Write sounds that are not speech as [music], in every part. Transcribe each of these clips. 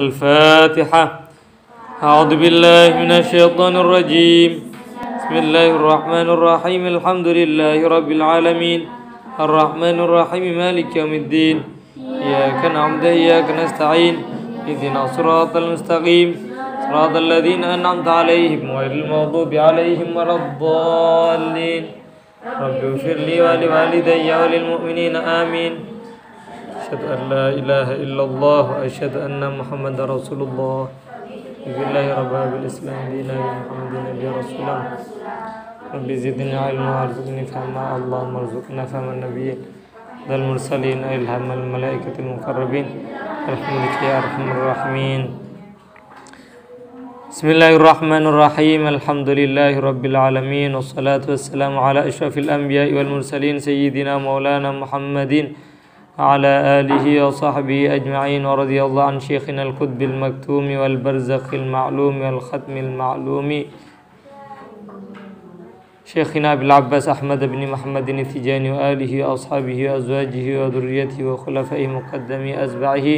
الفاتحة أعوذ بالله من الشيطان الرجيم بسم الله الرحمن الرحيم الحمد لله رب العالمين الرحمن الرحيم مالك يوم الدين إياك نعبد إياك نستعين اهدنا الصراط المستقيم صراط الذين أنعمت عليهم غير المغضوب عليهم ولا الضالين رب اغفر لي ولوالدي وللمؤمنين آمين أشهد أن لا إله إلا الله وأشهد أن محمد رسول الله بالله رب الإسلام دينا محمد نبي رسول الله رب زدنا علما وارزقني فهما اللهم ارزقنا فهم النبي ذا المرسلين الهم الملائكة المقربين الحمدك يا أرحم الراحمين بسم الله الرحمن الرحيم الحمد لله رب العالمين والصلاة والسلام على أشرف الأنبياء والمرسلين سيدنا مولانا محمدين على آله وصحبه أجمعين ورضي الله عن شيخنا الكتب المكتوم والبرزخ المعلوم والختم المعلوم شيخنا أبي العباس أحمد بن محمد الثجاني وآله وأصحابه وأزواجه وذريته وخلفائه مقدمي أتباعه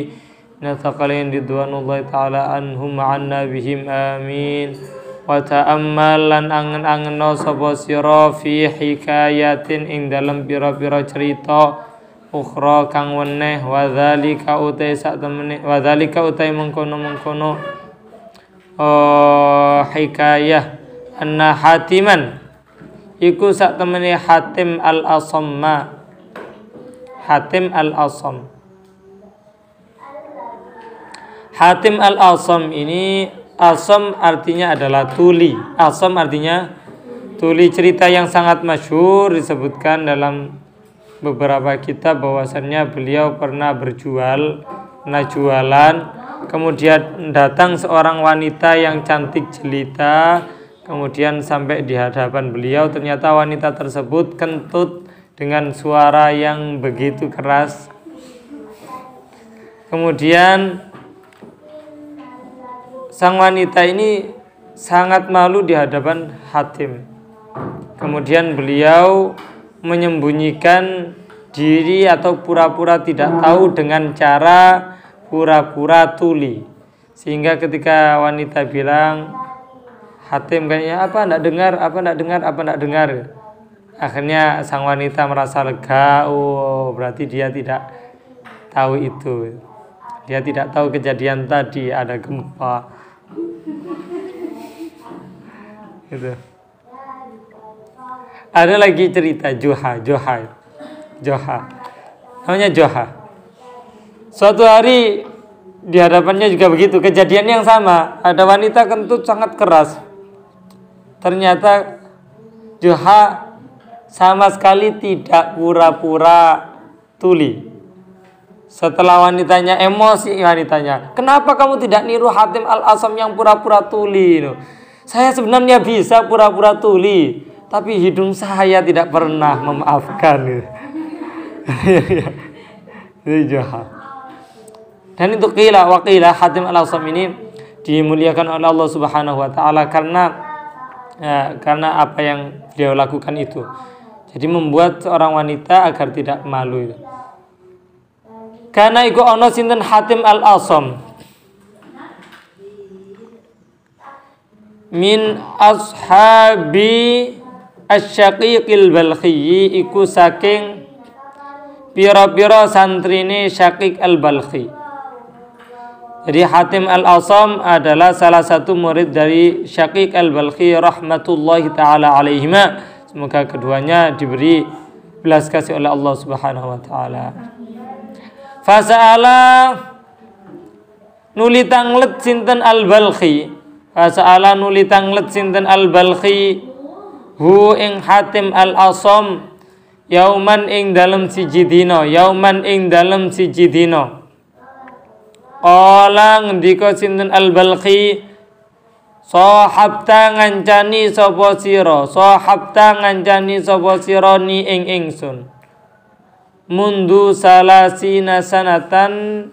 نتقلين رضوان الله تعالى عنهم عنا بهم آمين وتأمل أن أن أن نصب sapa sira إن إن ing برا pira-pira ukhra kang weneh wa dzalika utai sak temene wa dzalika utai mengkono-mengkono oh hikayah anna hatiman iku sak temene hatim al asamma hatim al asam hatim al asam ini asam artinya adalah tuli asam artinya tuli cerita yang sangat masyhur disebutkan dalam beberapa kitab bahwasannya beliau pernah berjual, najualan. jualan, kemudian datang seorang wanita yang cantik jelita, kemudian sampai di hadapan beliau ternyata wanita tersebut kentut dengan suara yang begitu keras. Kemudian sang wanita ini sangat malu di hadapan Hatim. Kemudian beliau menyembunyikan diri atau pura-pura tidak tahu dengan cara pura-pura tuli. Sehingga ketika wanita bilang, Hatim kayaknya apa enggak dengar, apa enggak dengar, apa enggak dengar. Akhirnya sang wanita merasa lega, oh berarti dia tidak tahu itu. Dia tidak tahu kejadian tadi ada gempa. Gitu ada lagi cerita Joha, Joha, Joha. Namanya Joha. Suatu hari di hadapannya juga begitu, kejadian yang sama. Ada wanita kentut sangat keras. Ternyata Joha sama sekali tidak pura-pura tuli. Setelah wanitanya emosi wanitanya, kenapa kamu tidak niru Hatim Al Asam yang pura-pura tuli? Saya sebenarnya bisa pura-pura tuli tapi hidung saya tidak pernah memaafkan gitu. Iya, itu iya. iya, jahat dan itu kila wa kila hatim al asam ini dimuliakan oleh Allah Subhanahu wa taala karena ya, karena apa yang beliau lakukan itu. Jadi membuat seorang wanita agar tidak malu itu. Karena iku ono sinten Hatim al Asam min ashabi asyakikil balkhi iku saking piro-piro santrini Syaqiq al-Balkhi. Jadi Hatim al-Asam adalah salah satu murid dari Syaqiq al-Balkhi rahmatullahi taala alaihima. Semoga keduanya diberi belas kasih oleh Allah Subhanahu wa taala. Fasa'ala nuli tanglet sinten al-Balkhi. Fasa'ala nuli tanglet sinten al-Balkhi hu ing Hatim al Asom yauman ing dalam si jidino yauman ing dalam siji jidino Kala ngendika sinten al Balqi Sohabta ngancani sapa sira Sohabta ngancani sapa sira ni ing ingsun Mundu salasina sanatan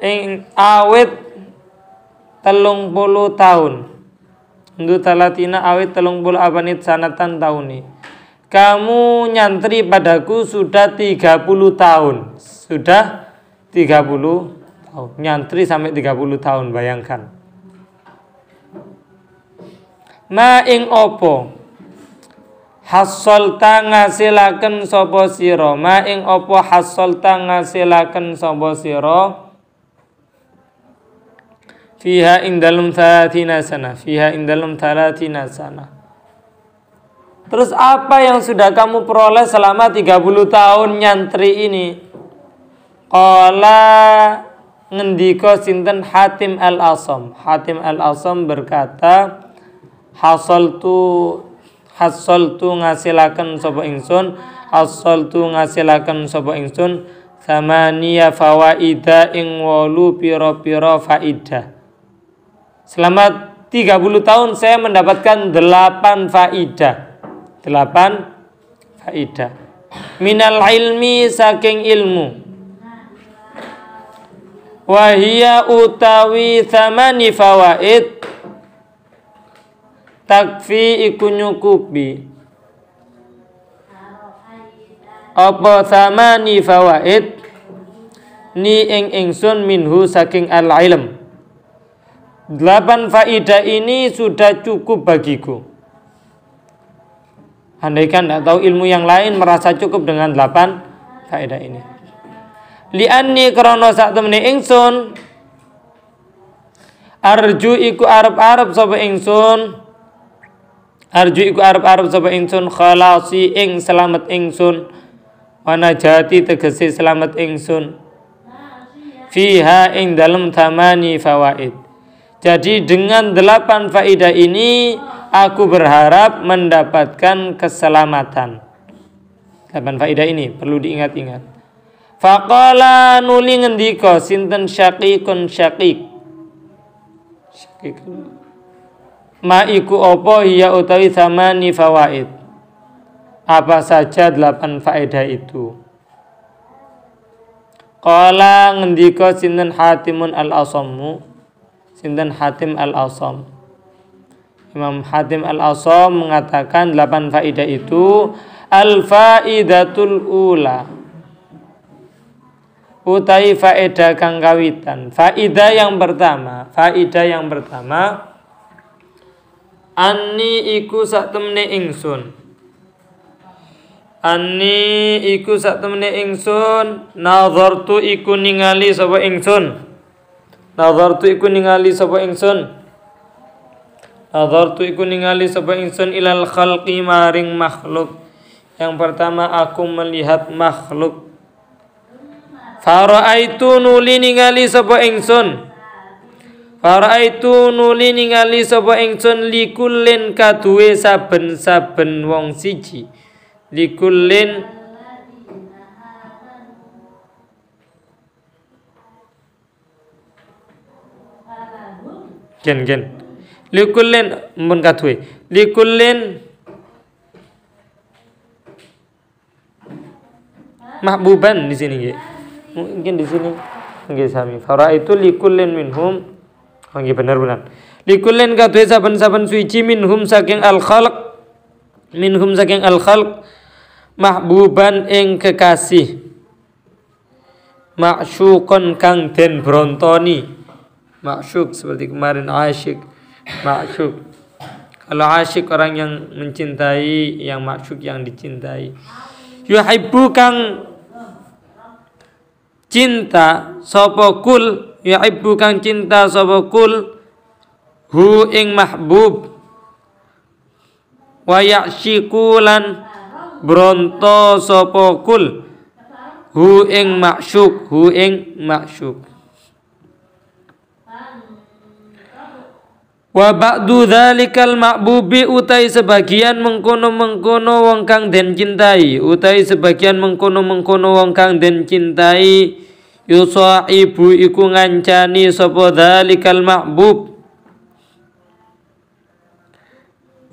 ing awet telung puluh tahun Ndu talatina awit telung puluh abanit sanatan tahun ini kamu nyantri padaku sudah 30 tahun. Sudah 30 tahun. Nyantri sampai 30 tahun, bayangkan. Ma ing opo hasolta ngasilaken sopo siro ma ing opo hasolta ngasilaken sopo siro fiha indalum thalatina sana fiha indalum thalatina sana Terus apa yang sudah kamu peroleh selama 30 tahun nyantri ini? Qala ngendiko sinten Hatim al-Asam. Hatim al-Asam berkata, hasol tu hasol tu ngasilaken sapa ingsun, hasol tu ngasilaken sapa ingsun samania fawaida ing wolu piro-piro faidah Selama 30 tahun saya mendapatkan 8 faidah. 8 faidah. Minal ilmi saking ilmu. Wahia utawi thamani fawaid takfi ikunyukubi apa thamani fawaid ni ing ingsun minhu saking al ilm delapan faidah ini sudah cukup bagiku. Andaikan tidak tahu ilmu yang lain merasa cukup dengan delapan faedah ini. Lianni krono sak temene ingsun Arju iku arep-arep sapa ingsun Arju iku arep-arep sapa ingsun khalasi ing selamat ingsun jati tegese selamat ingsun fiha ing dalem tamani fawaid jadi dengan delapan faidah ini aku berharap mendapatkan keselamatan. Delapan faidah ini perlu diingat-ingat. Faqala nuli ngendika sinten syaqiqun syaqiq. Syaqikun. Ma iku opo ya utawi samani fawaid. Apa saja delapan faedah itu. Qala ngendika sinten Hatimun al-Asammu Sinten Hatim Al-Asam. Imam Hatim Al-Asam mengatakan 8 faidah itu al-faidatul ula. Utai faedah kang kawitan. Faedah yang pertama, faedah yang pertama Ani iku sak temne ingsun. Ani iku sak temne ingsun, nazartu iku ningali sapa ingsun tu iku ningali sapa ingsun tu iku ningali sapa ingsun ilal khalqi maring makhluk. Yang pertama aku melihat makhluk. Faraitu nuli ningali sapa ingsun. Faraitu nuli ningali sapa ingsun likullin kaduwe saben-saben wong siji. Likullin gen gen likullin mun katwe likullin mahbuban di sini nggih mungkin di sini nggih sami fara itu likullin minhum nggih oh, bener benar likullin katwe saben-saben suci minhum saking al khalq minhum saking al khalq mahbuban ing kekasih maksyukon kang den brontoni maksyuk seperti kemarin asyik maksyuk kalau asyik orang yang mencintai yang maksyuk yang dicintai yuhibbu kang cinta sopokul. kul yuhibbu kang cinta sopokul. kul hu ing mahbub wa yashikulan bronto sopokul. kul hu ing maksyuk hu ing maksyuk Wa ba'du dzalikal ma'bubi utai sebagian mengkono-mengkono wong kang den cintai, utai sebagian mengkono-mengkono wong kang den cintai ibu iku ngancani sapa dzalikal ma'bub.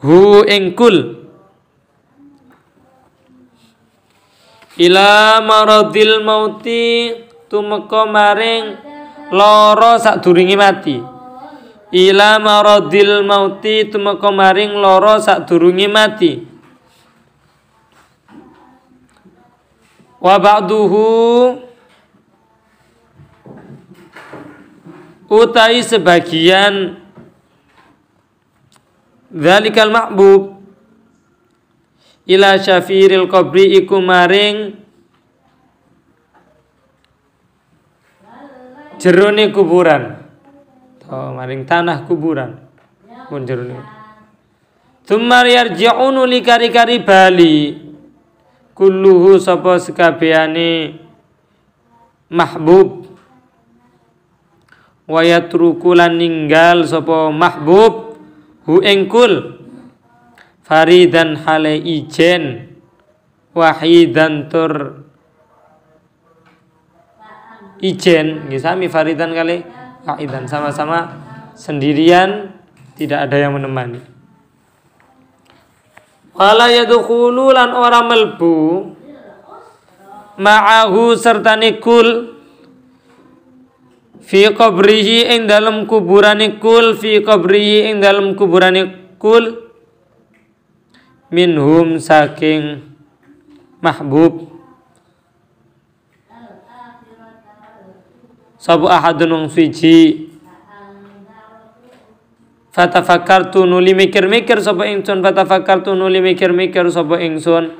Hu engkul ila maradil mauti tumeka maring lara sadurunge mati ila maradil mauti tumeka maring lara sadurunge mati wa ba'duhu utai sebagian zalikal mahbub ila syafiril qabri iku maring jerone kuburan oh, maring tanah kuburan muncul ini. niku tsumma kari-kari bali kulluhu sapa sekabiani mahbub wayat rukulan ninggal sapa mahbub hu engkul dan hale ijen wahidan tur ijen Gisami sami faridan kali kaidan sama-sama sendirian tidak ada yang menemani wala yadkhulu lan ora melbu ma'ahu serta nikul fi qabrihi ing dalam kuburanipun fi qabrihi ing dalam kuburanipun minhum saking mahbub sabu ahadun wong siji fakartu nuli mikir-mikir sabu ingsun tu nuli mikir-mikir sabu ingsun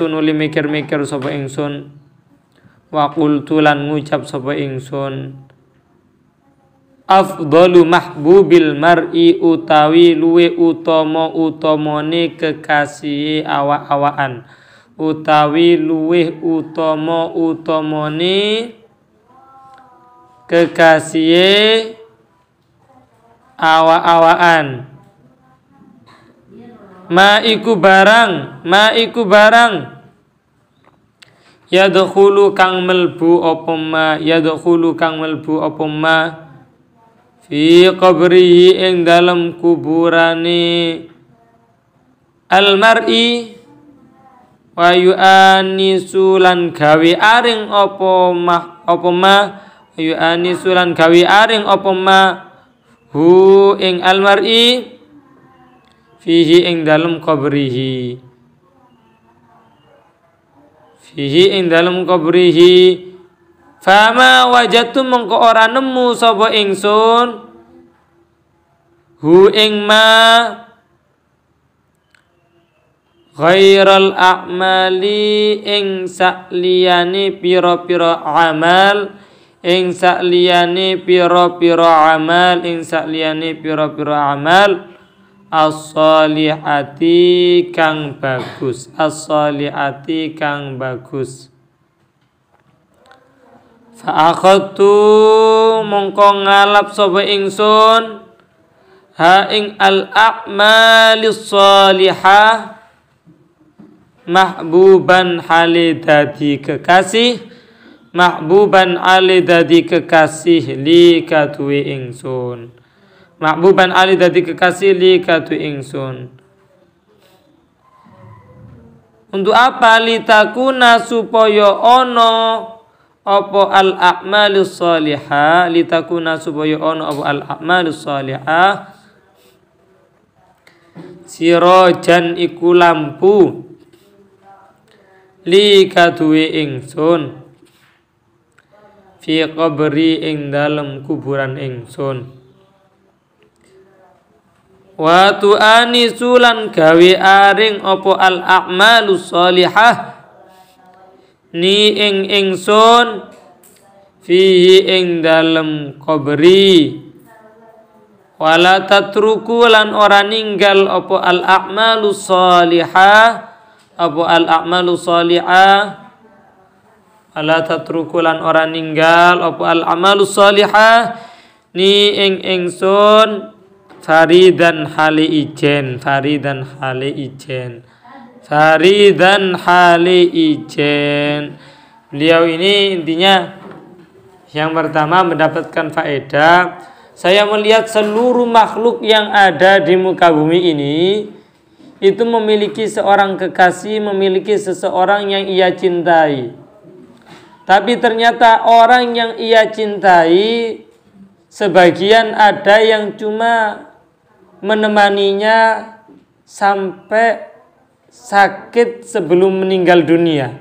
tu nuli mikir-mikir sabu ingsun wa qultu ngucap sabu ingsun afdalu mahbubil mar'i utawi luwe utomo utamane kekasih awa-awaan, utawi luweh utama utamane kekasih awa-awaan maiku barang maiku barang yadkhulu kang melbu apa ma yadkhulu kang melbu apa ma fi qabrihi ing dalam kuburane almar'i wa yu'anisu lan gawe aring apa ma, apa ma yu'ani sulan gawi aring opo ma hu ing almar'i fihi ing dalem qabrihi fihi ing dalem qabrihi fama wajatu mengko ora nemu sapa ingsun hu ing ma ghairal a'mali ing sakliyane pira-pira amal ing sakliyane pira-pira amal ing sakliyane pira-pira amal as-solihati kang bagus as-solihati kang bagus tu mongko ngalap sapa ingsun ha ing al a'malis salihah mahbuban hale dadi kekasih Ma'buban ali dadi kekasih li katui ingsun Ma'buban ali dadi kekasih li katui ingsun untuk apa litakuna supaya ono apa al a'malus salihah litakuna supaya ono apa al a'malu salihah sirajan iku lampu li kaduwe ingsun fi qabri ing dalem kuburan ingsun wa tuani sulan gawe aring opo al a'malu solihah ni ing ingsun fihi ing dalem qabri wala tatruku lan ora ninggal opo al a'malu solihah opo al a'malu solihah ala tatrukulan orang ninggal apa al amalus salihah ni ing ingsun faridan hali ijen faridan hali ijen faridan hali ijen beliau ini intinya yang pertama mendapatkan faedah saya melihat seluruh makhluk yang ada di muka bumi ini itu memiliki seorang kekasih, memiliki seseorang yang ia cintai. Tapi ternyata orang yang ia cintai sebagian ada yang cuma menemaninya sampai sakit sebelum meninggal dunia.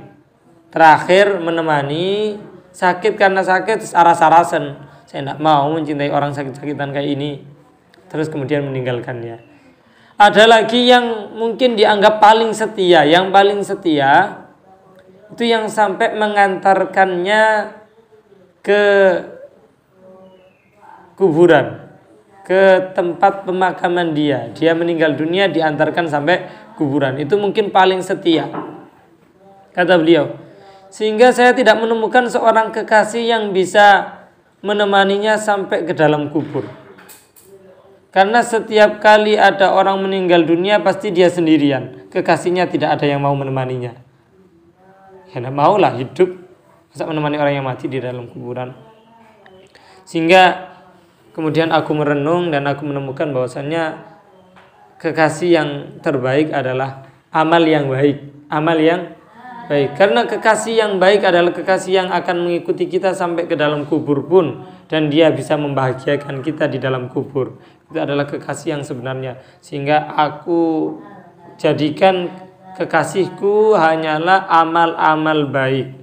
Terakhir menemani sakit karena sakit aras-arasan. Saya tidak mau mencintai orang sakit-sakitan kayak ini. Terus kemudian meninggalkannya. Ada lagi yang mungkin dianggap paling setia, yang paling setia itu yang sampai mengantarkannya ke kuburan ke tempat pemakaman dia dia meninggal dunia diantarkan sampai kuburan itu mungkin paling setia kata beliau sehingga saya tidak menemukan seorang kekasih yang bisa menemaninya sampai ke dalam kubur karena setiap kali ada orang meninggal dunia pasti dia sendirian kekasihnya tidak ada yang mau menemaninya karena lah hidup masa menemani orang yang mati di dalam kuburan sehingga kemudian aku merenung dan aku menemukan bahwasannya kekasih yang terbaik adalah amal yang baik amal yang baik karena kekasih yang baik adalah kekasih yang akan mengikuti kita sampai ke dalam kubur pun dan dia bisa membahagiakan kita di dalam kubur itu adalah kekasih yang sebenarnya sehingga aku jadikan kekasihku hanyalah amal-amal baik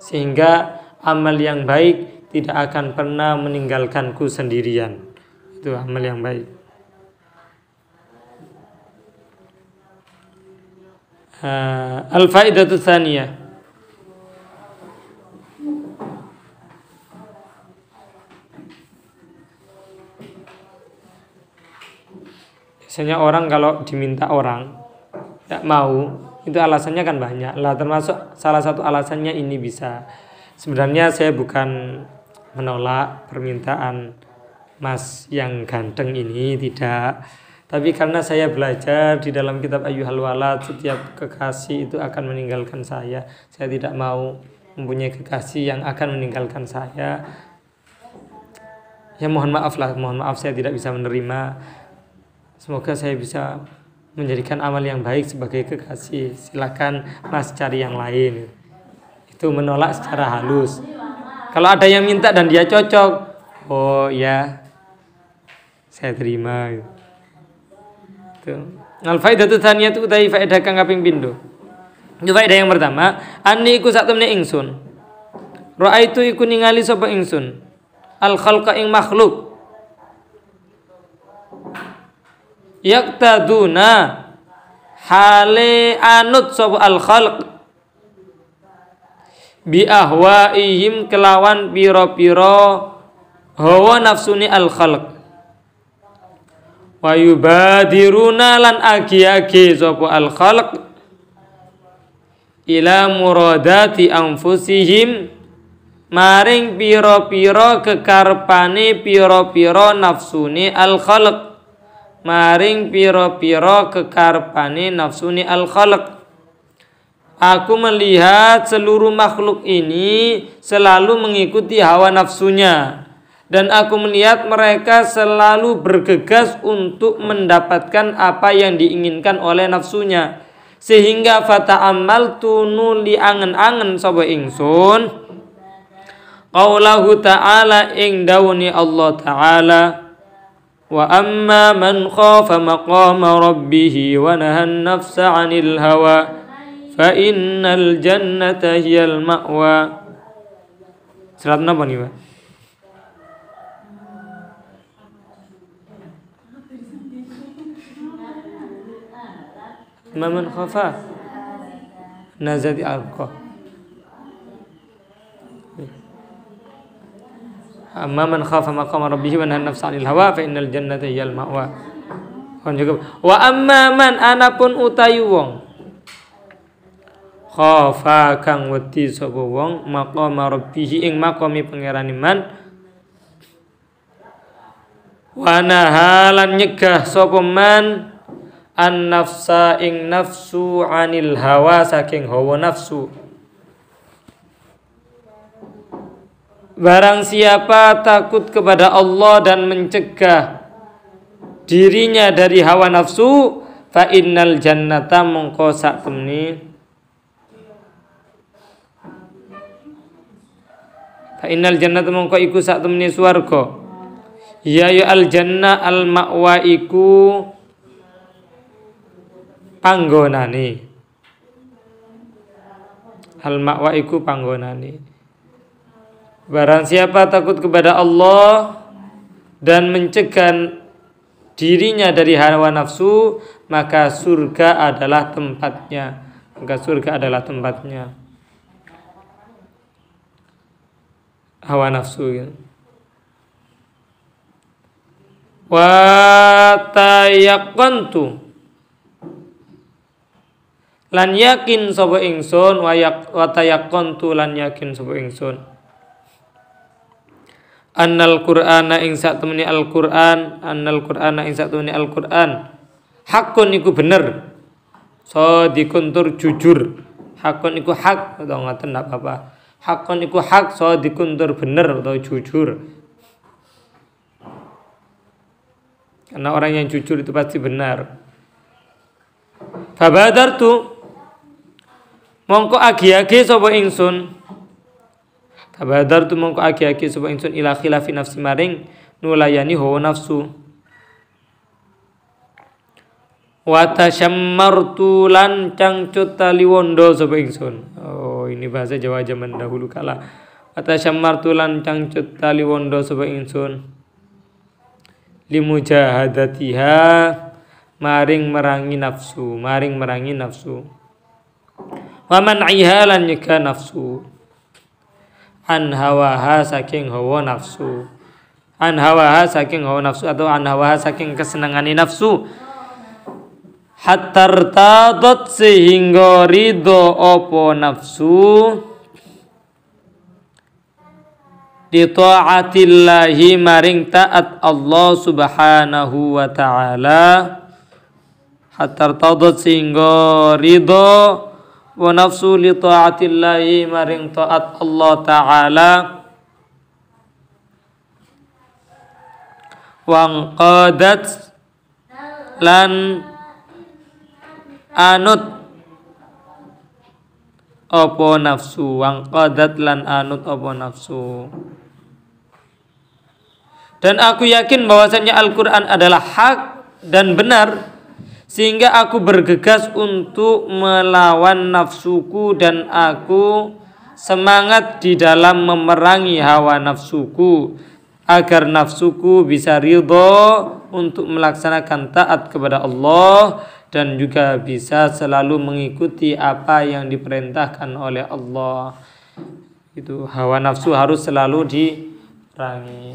sehingga amal yang baik tidak akan pernah meninggalkanku sendirian itu amal yang baik uh, al-faidatu tsaniyah biasanya orang kalau diminta orang tidak mau itu alasannya kan banyak lah termasuk salah satu alasannya ini bisa sebenarnya saya bukan menolak permintaan mas yang ganteng ini tidak tapi karena saya belajar di dalam kitab Ayu Walad setiap kekasih itu akan meninggalkan saya saya tidak mau mempunyai kekasih yang akan meninggalkan saya ya mohon maaf lah mohon maaf saya tidak bisa menerima semoga saya bisa menjadikan amal yang baik sebagai kekasih silakan mas cari yang lain itu menolak secara halus kalau ada yang minta dan dia cocok oh ya saya terima itu al faidatu itu utai faedah kang kaping bindu itu faedah yang pertama ani iku saat temne ingsun itu iku ningali sopo ingsun al khalqa ing makhluk yaktaduna hale anut sop al khalq bi ahwaihim kelawan piro-piro hawa nafsuni al khalq wa yubadiruna lan agi-agi sapa al khalq ila muradati anfusihim maring piro-piro kekarpane piro-piro nafsuni al khalq maring piro-piro kekarpane nafsuni al khalq Aku melihat seluruh makhluk ini selalu mengikuti hawa nafsunya dan aku melihat mereka selalu bergegas untuk mendapatkan apa yang diinginkan oleh nafsunya sehingga fata amal tunu li angen-angen sobo ingsun qaulahu ta'ala ing dawuni Allah ta'ala واما من خاف مقام ربه ونهى النفس عن الهوى فان الجنه هي الماوى سرات بني ما من خاف نزد القى amma man khafa maqama rabbih wa nahana nafsa 'anil hawa fa innal jannata hiyal ma'wa kon juga wa amma man anapun utayu wong khafa kang wedi sapa wong maqama rabbih ing maqami pangeran iman wa nahalan nyegah sapa man an nafsa ing nafsu anil hawa saking hawa nafsu Barang siapa takut kepada Allah dan mencegah dirinya dari hawa nafsu, fa innal jannata mongko temni fa innal jannata mongko iku sak temni swarga ya ya al jannah al ma'wa iku panggonane al ma'wa iku panggonane Barang siapa takut kepada Allah dan mencegah dirinya dari hawa nafsu, maka surga adalah tempatnya. Maka surga adalah tempatnya. Hawa nafsu ya. Wa tayaqantu lan yakin sapa ingsun wa tayaqantu lan yakin sapa ingsun annal qur'ana ing sak temeni al-qur'an annal qur'ana ing sak temeni al-qur'an hakun iku bener sadiqun tur jujur hakun iku hak utawa ngaten ndak apa-apa hakun iku hak sadiqun tur bener atau jujur karena orang yang jujur itu pasti benar Fabadar tuh, mongko agi-agi sapa ingsun Tabadar ya, tu mongko aki-aki sebab insun ila khilafi nafsi maring nulayani hawa nafsu. tu lancang cangcut liwondo soba insun. Oh, ini bahasa Jawa zaman dahulu kala. Watashammartu lan cangcut taliwondo insun. ingsun. Limujahadatiha maring merangi nafsu, maring merangi nafsu. Waman ihalan nyegah nafsu an hawaha saking hawa nafsu an hawaha saking hawa nafsu atau an hawaha saking kesenangan nafsu hatta tatot sehingga ridho opo nafsu di taatillahi maring taat Allah subhanahu wa ta'ala hatta tatot sehingga ridho wa nafsu li taatillahi maring taat Allah taala wa qadat lan anut opo nafsu wa qadat lan anut opo nafsu dan aku yakin bahwasanya Al-Quran adalah hak dan benar sehingga aku bergegas untuk melawan nafsuku dan aku semangat di dalam memerangi hawa nafsuku agar nafsuku bisa ridho untuk melaksanakan taat kepada Allah dan juga bisa selalu mengikuti apa yang diperintahkan oleh Allah itu hawa nafsu harus selalu diperangi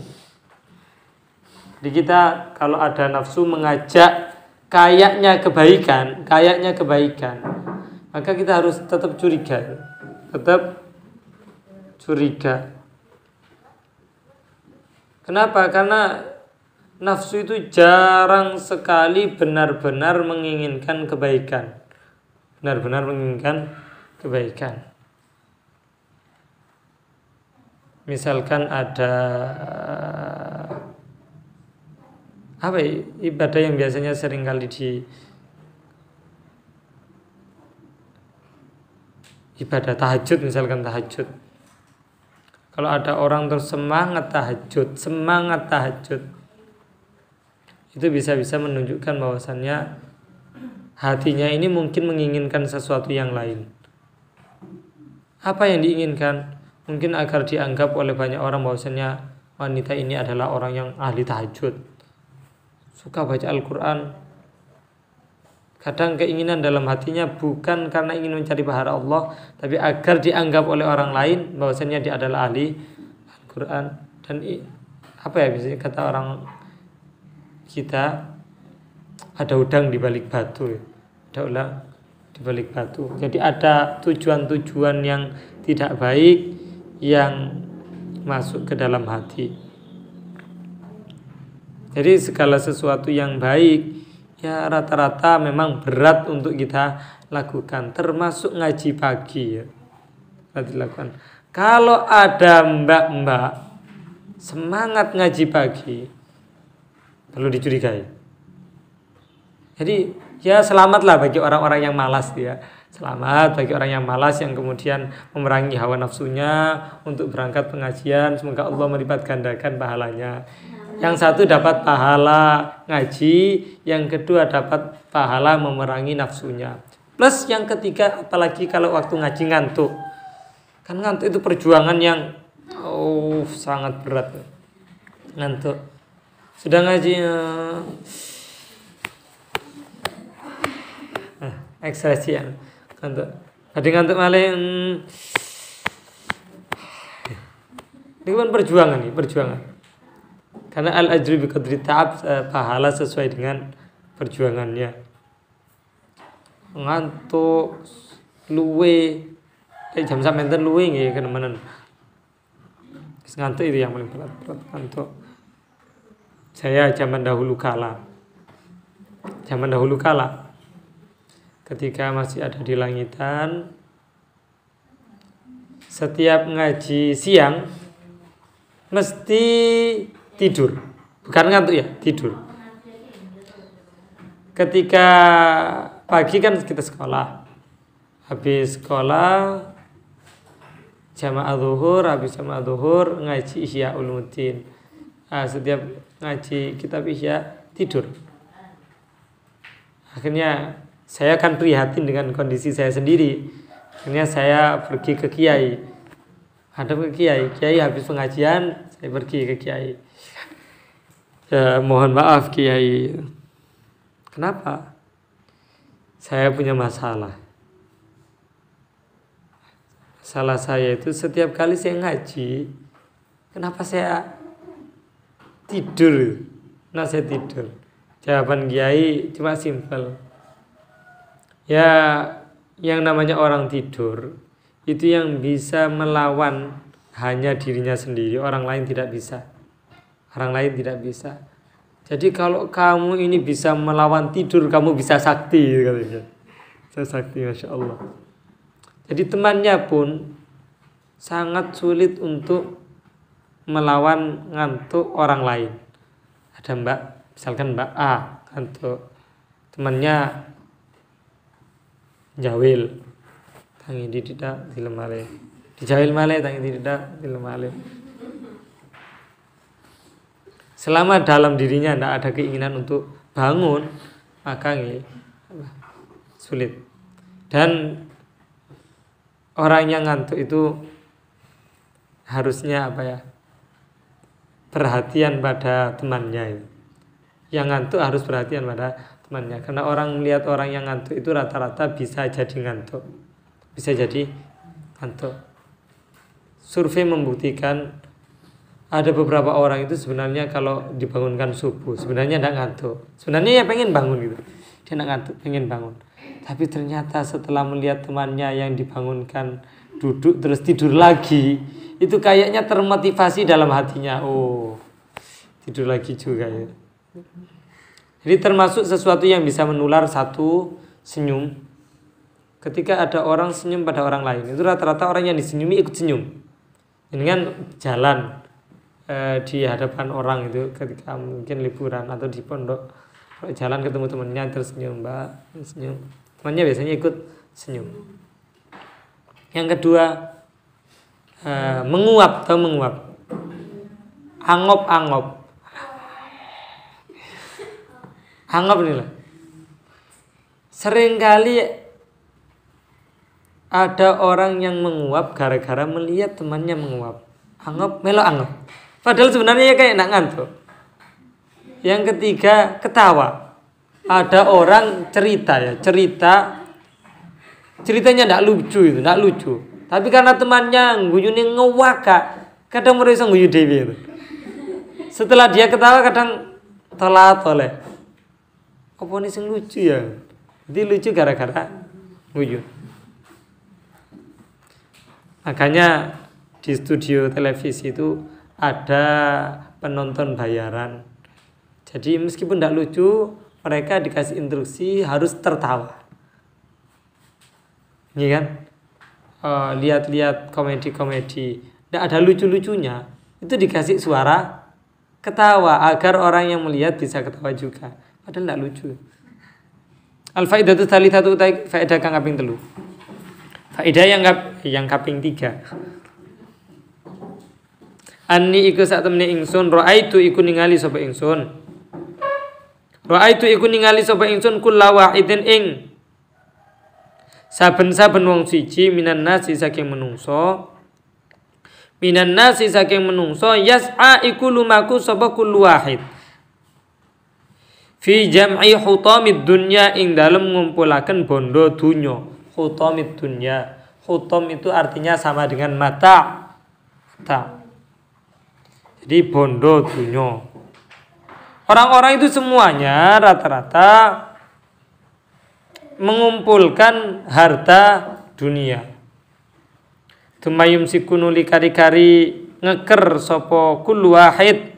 jadi kita kalau ada nafsu mengajak kayaknya kebaikan, kayaknya kebaikan, maka kita harus tetap curiga, tetap curiga. Kenapa? Karena nafsu itu jarang sekali benar-benar menginginkan kebaikan, benar-benar menginginkan kebaikan. Misalkan ada apa ya? ibadah yang biasanya seringkali di ibadah tahajud misalkan tahajud kalau ada orang terus semangat tahajud semangat tahajud itu bisa-bisa menunjukkan bahwasannya hatinya ini mungkin menginginkan sesuatu yang lain apa yang diinginkan mungkin agar dianggap oleh banyak orang bahwasanya wanita ini adalah orang yang ahli tahajud suka baca Al-Quran kadang keinginan dalam hatinya bukan karena ingin mencari pahala Allah tapi agar dianggap oleh orang lain bahwasanya dia adalah ahli Al-Quran dan apa ya biasanya kata orang kita ada udang di balik batu ya. ada udang di balik batu jadi ada tujuan-tujuan yang tidak baik yang masuk ke dalam hati jadi segala sesuatu yang baik ya rata-rata memang berat untuk kita lakukan termasuk ngaji pagi ya. lakukan. Kalau ada mbak-mbak semangat ngaji pagi perlu dicurigai. Jadi ya selamatlah bagi orang-orang yang malas ya. Selamat bagi orang yang malas yang kemudian memerangi hawa nafsunya untuk berangkat pengajian. Semoga Allah melipat gandakan pahalanya. Yang satu dapat pahala ngaji, yang kedua dapat pahala memerangi nafsunya. Plus yang ketiga apalagi kalau waktu ngaji ngantuk. Kan ngantuk itu perjuangan yang oh sangat berat. Ngantuk. Sudah ngaji eh, nah, ekspresi ya. Ngantuk. Tadi ngantuk malah ini kan perjuangan nih, perjuangan. Karena al ajri bi qadri ta'ab eh, pahala sesuai dengan perjuangannya. Ngantuk luwe eh, jam sampe enten luwe nggih kenemenan Ngantuk itu yang paling berat, berat ngantuk. Saya zaman dahulu kala. Zaman dahulu kala. Ketika masih ada di langitan, setiap ngaji siang mesti tidur. Bukan ngantuk ya, tidur. Ketika pagi kan kita sekolah. Habis sekolah jamaah zuhur, habis jamaah zuhur ngaji isya Ulumuddin. Nah, setiap ngaji kitab isya tidur. Akhirnya saya akan prihatin dengan kondisi saya sendiri. Akhirnya saya pergi ke kiai hadap ke kiai kiai habis pengajian saya pergi ke kiai ya mohon maaf kiai kenapa saya punya masalah Salah saya itu setiap kali saya ngaji kenapa saya tidur nah saya tidur jawaban kiai cuma simpel ya yang namanya orang tidur itu yang bisa melawan hanya dirinya sendiri, orang lain tidak bisa. Orang lain tidak bisa. Jadi kalau kamu ini bisa melawan tidur, kamu bisa sakti katanya. Saya sakti, masya Allah. Jadi temannya pun sangat sulit untuk melawan ngantuk orang lain. Ada Mbak, misalkan Mbak A ngantuk, temannya jawil, tangi dididak dilemale dijahil male tangi dididak dilemale selama dalam dirinya tidak ada keinginan untuk bangun maka ini sulit dan orang yang ngantuk itu harusnya apa ya perhatian pada temannya itu yang ngantuk harus perhatian pada temannya karena orang melihat orang yang ngantuk itu rata-rata bisa jadi ngantuk bisa jadi ngantuk. Survei membuktikan ada beberapa orang itu sebenarnya kalau dibangunkan subuh sebenarnya tidak ngantuk. Sebenarnya ya pengen bangun gitu. Dia tidak ngantuk, pengen bangun. Tapi ternyata setelah melihat temannya yang dibangunkan duduk terus tidur lagi, itu kayaknya termotivasi dalam hatinya. Oh, tidur lagi juga ya. Jadi termasuk sesuatu yang bisa menular satu senyum ketika ada orang senyum pada orang lain itu rata-rata orang yang disenyumi ikut senyum ini kan jalan eh, di hadapan orang itu ketika mungkin liburan atau di pondok jalan ketemu temennya terus senyum mbak senyum temannya biasanya ikut senyum yang kedua eh, menguap atau menguap angop-angop angop nih lah seringkali ada orang yang menguap gara-gara melihat temannya menguap. Anggap melo anggap. Padahal sebenarnya ya kayak nak ngantuk. Yang ketiga ketawa. Ada orang cerita ya, cerita ceritanya tidak lucu itu, tidak lucu. Tapi karena temannya guyune ngewaka, kadang merasa guyu dewi itu. Setelah dia ketawa kadang telat oleh. Apa ini sing lucu ya? Jadi lucu gara-gara guyu. -gara Makanya di studio televisi itu ada penonton bayaran. Jadi meskipun tidak lucu, mereka dikasih instruksi harus tertawa. Ini iya kan? Eh, lihat-lihat komedi-komedi, tidak ada lucu-lucunya. Itu dikasih suara ketawa agar orang yang melihat bisa ketawa juga. Padahal tidak lucu. Al-faidatu tsalitsatu Faidah kang kaping telu. Faedah yang kap, yang kaping tiga. Ani iku sak temne ingsun raaitu iku ningali sapa ingsun. Raaitu iku ningali sapa ingsun kula wahidin ing saben-saben wong siji minan nasi saking menungso minan nasi saking menungso a iku lumaku sapa kullu wahid fi jam'i hutamid dunya ing dalem ngumpulaken bondo dunyo hutom dunya. hutom itu artinya sama dengan mata. Mata. Jadi bondo dunyo. Orang-orang itu semuanya rata-rata mengumpulkan harta dunia. Tumayum sikunuli kari-kari ngeker sopo kullu wahid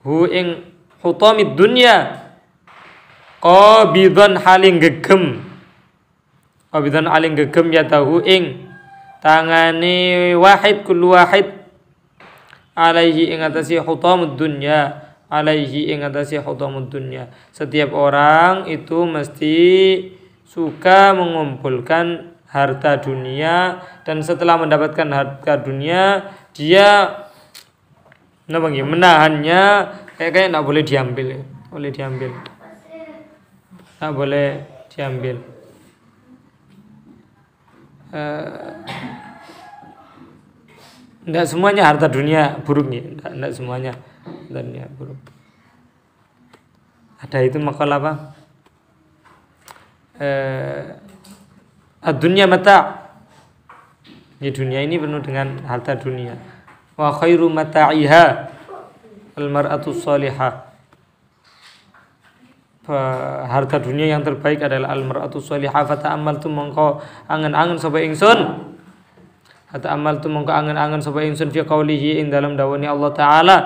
hu ing dunia dunya qabidhan haling gegem wabidhan aling gegem yadahu ing tangani wahid kullu wahid alaihi ing atasi hutamud dunya alaihi ing atasi hutamud dunya setiap orang itu mesti suka mengumpulkan harta dunia dan setelah mendapatkan harta dunia dia menahannya kayak kayak nggak boleh diambil boleh diambil nggak boleh diambil tidak eh, semuanya harta dunia buruk nih tidak semuanya harta dunia buruk ada itu makalah apa eh, dunia mata di dunia ini penuh dengan harta dunia wa khairu mata'iha al mar'atu salihah harga dunia yang terbaik adalah al-mar'atu amal tu mongko angen-angen sapa ingsun Hatta amal tu mongko angen-angen sapa ingsun fi qaulihi in dalam dawani Allah taala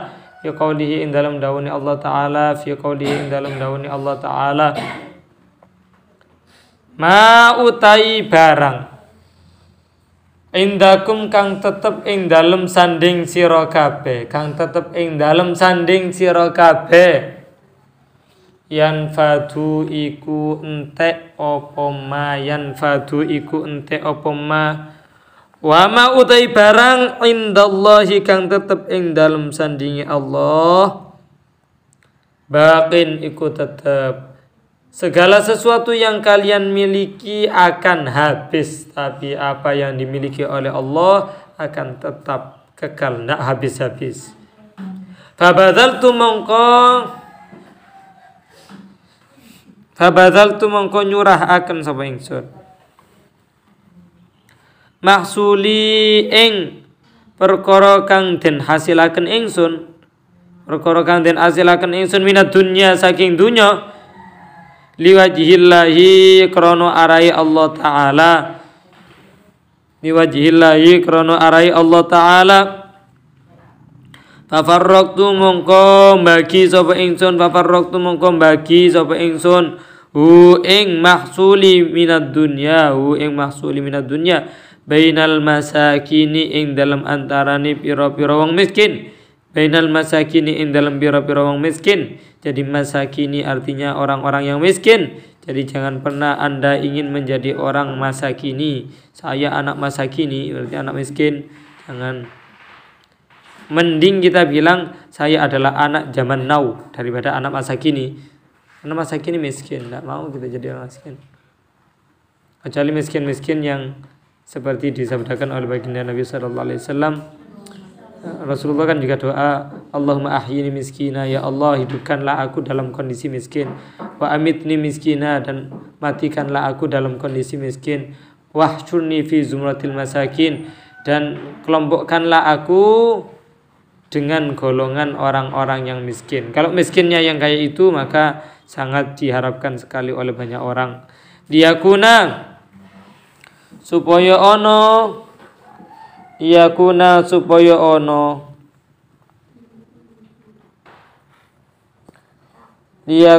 fi qaulihi in dalam dawani Allah taala fi qaulihi in dalam dawani Allah taala ma utai barang Indakum kang tetep ing dalam sanding sira kabeh kang tetep ing dalam sanding sira kabeh fadu iku ente opo ma fadu iku ente opo ma wa ma utai barang indallahi kang tetep ing dalem sandingi Allah bakin iku tetep segala sesuatu yang kalian miliki akan habis tapi apa yang dimiliki oleh Allah akan tetap kekal tidak habis-habis Fabadaltu mongkong Fabadal tu mengko nyurah akan sapa ingsun. Mahsuli ing perkara kang den hasilaken ingsun, perkara kang den hasilaken ingsun minat dunya saking dunya liwajihillahi krono arai Allah taala liwajihillahi krono arai Allah taala Fafarraqtu mongko bagi sapa ingsun fafarraqtu mongko bagi sapa ingsun hu ing mahsuli minad dunya hu ing mahsuli minad dunya bainal masakini ing dalam antarane pira-pira wong miskin bainal masakini ing dalam pira-pira wong miskin jadi masakini artinya orang-orang yang miskin jadi jangan pernah Anda ingin menjadi orang masa kini. saya anak masa kini berarti anak miskin jangan mending kita bilang saya adalah anak zaman now daripada anak masa kini anak masa kini miskin tidak mau kita jadi orang miskin kecuali miskin-miskin yang seperti disabdakan oleh baginda Nabi Shallallahu Alaihi Wasallam Rasulullah kan juga doa Allahumma ahyini miskina ya Allah hidupkanlah aku dalam kondisi miskin wa amitni miskina dan matikanlah aku dalam kondisi miskin wahsyurni fi zumratil masakin dan kelompokkanlah aku dengan golongan orang-orang yang miskin. Kalau miskinnya yang kaya itu maka sangat diharapkan sekali oleh banyak orang. kuna supaya ono kuna supaya ono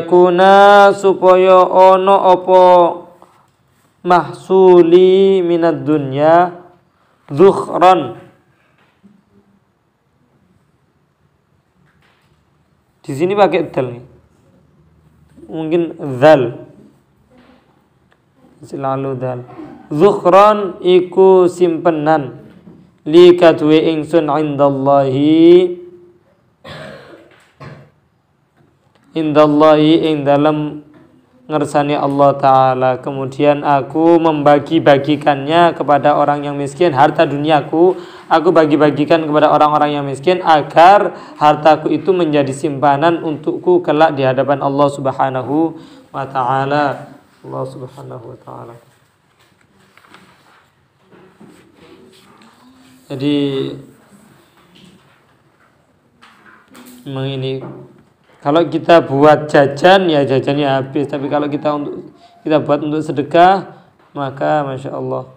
kuna supaya ono opo mahsuli minat dunia, zukhron Di sini pakai dal nih. Mungkin dal. Selalu dal. Zukhran iku simpenan. Li kadwe ingsun indallahi. Indallahi ing dalam ngersani Allah Ta'ala kemudian aku membagi-bagikannya kepada orang yang miskin harta duniaku aku bagi-bagikan kepada orang-orang yang miskin agar hartaku itu menjadi simpanan untukku kelak di hadapan Allah Subhanahu wa Ta'ala Allah Subhanahu wa Ta'ala jadi ini kalau kita buat jajan ya jajannya habis, tapi kalau kita untuk kita buat untuk sedekah maka masya Allah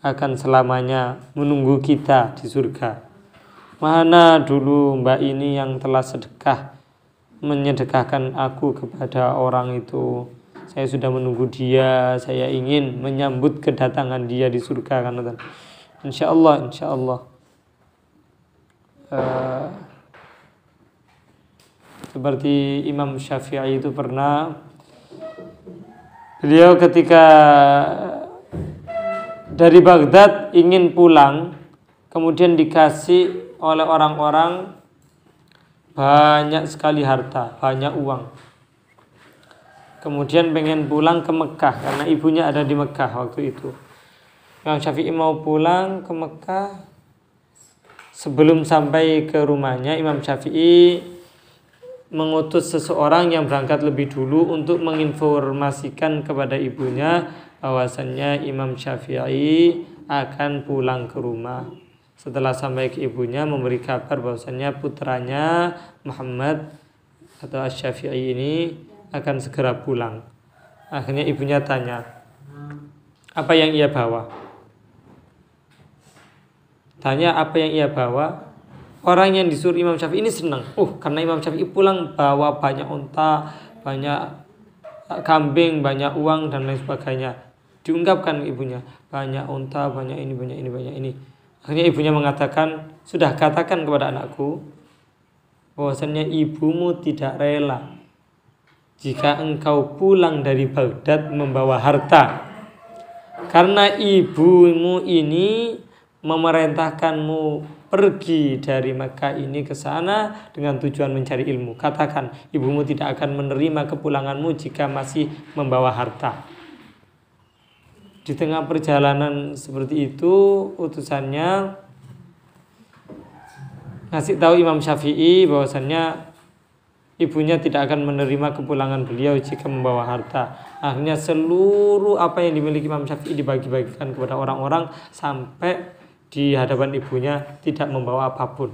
akan selamanya menunggu kita di surga. Mana dulu mbak ini yang telah sedekah menyedekahkan aku kepada orang itu. Saya sudah menunggu dia, saya ingin menyambut kedatangan dia di surga kan. Insya Allah, insya Allah. Uh, seperti Imam Syafi'i itu pernah beliau ketika dari Baghdad ingin pulang kemudian dikasih oleh orang-orang banyak sekali harta, banyak uang. Kemudian pengen pulang ke Mekah karena ibunya ada di Mekah waktu itu. Imam Syafi'i mau pulang ke Mekah. Sebelum sampai ke rumahnya Imam Syafi'i mengutus seseorang yang berangkat lebih dulu untuk menginformasikan kepada ibunya bahwasannya Imam Syafi'i akan pulang ke rumah. Setelah sampai ke ibunya memberi kabar bahwasannya putranya Muhammad atau Syafi'i ini akan segera pulang. Akhirnya ibunya tanya, apa yang ia bawa? Tanya apa yang ia bawa? orang yang disuruh Imam Syafi'i ini senang. Uh, karena Imam Syafi'i pulang bawa banyak unta, banyak eh, kambing, banyak uang dan lain sebagainya. Diungkapkan ibunya, banyak unta, banyak ini, banyak ini, banyak ini. Akhirnya ibunya mengatakan, sudah katakan kepada anakku, bahwasanya ibumu tidak rela jika engkau pulang dari Baghdad membawa harta. Karena ibumu ini memerintahkanmu pergi dari Mekah ini ke sana dengan tujuan mencari ilmu. Katakan, ibumu tidak akan menerima kepulanganmu jika masih membawa harta. Di tengah perjalanan seperti itu, utusannya ngasih tahu Imam Syafi'i bahwasannya ibunya tidak akan menerima kepulangan beliau jika membawa harta. Akhirnya seluruh apa yang dimiliki Imam Syafi'i dibagi-bagikan kepada orang-orang sampai di hadapan ibunya tidak membawa apapun.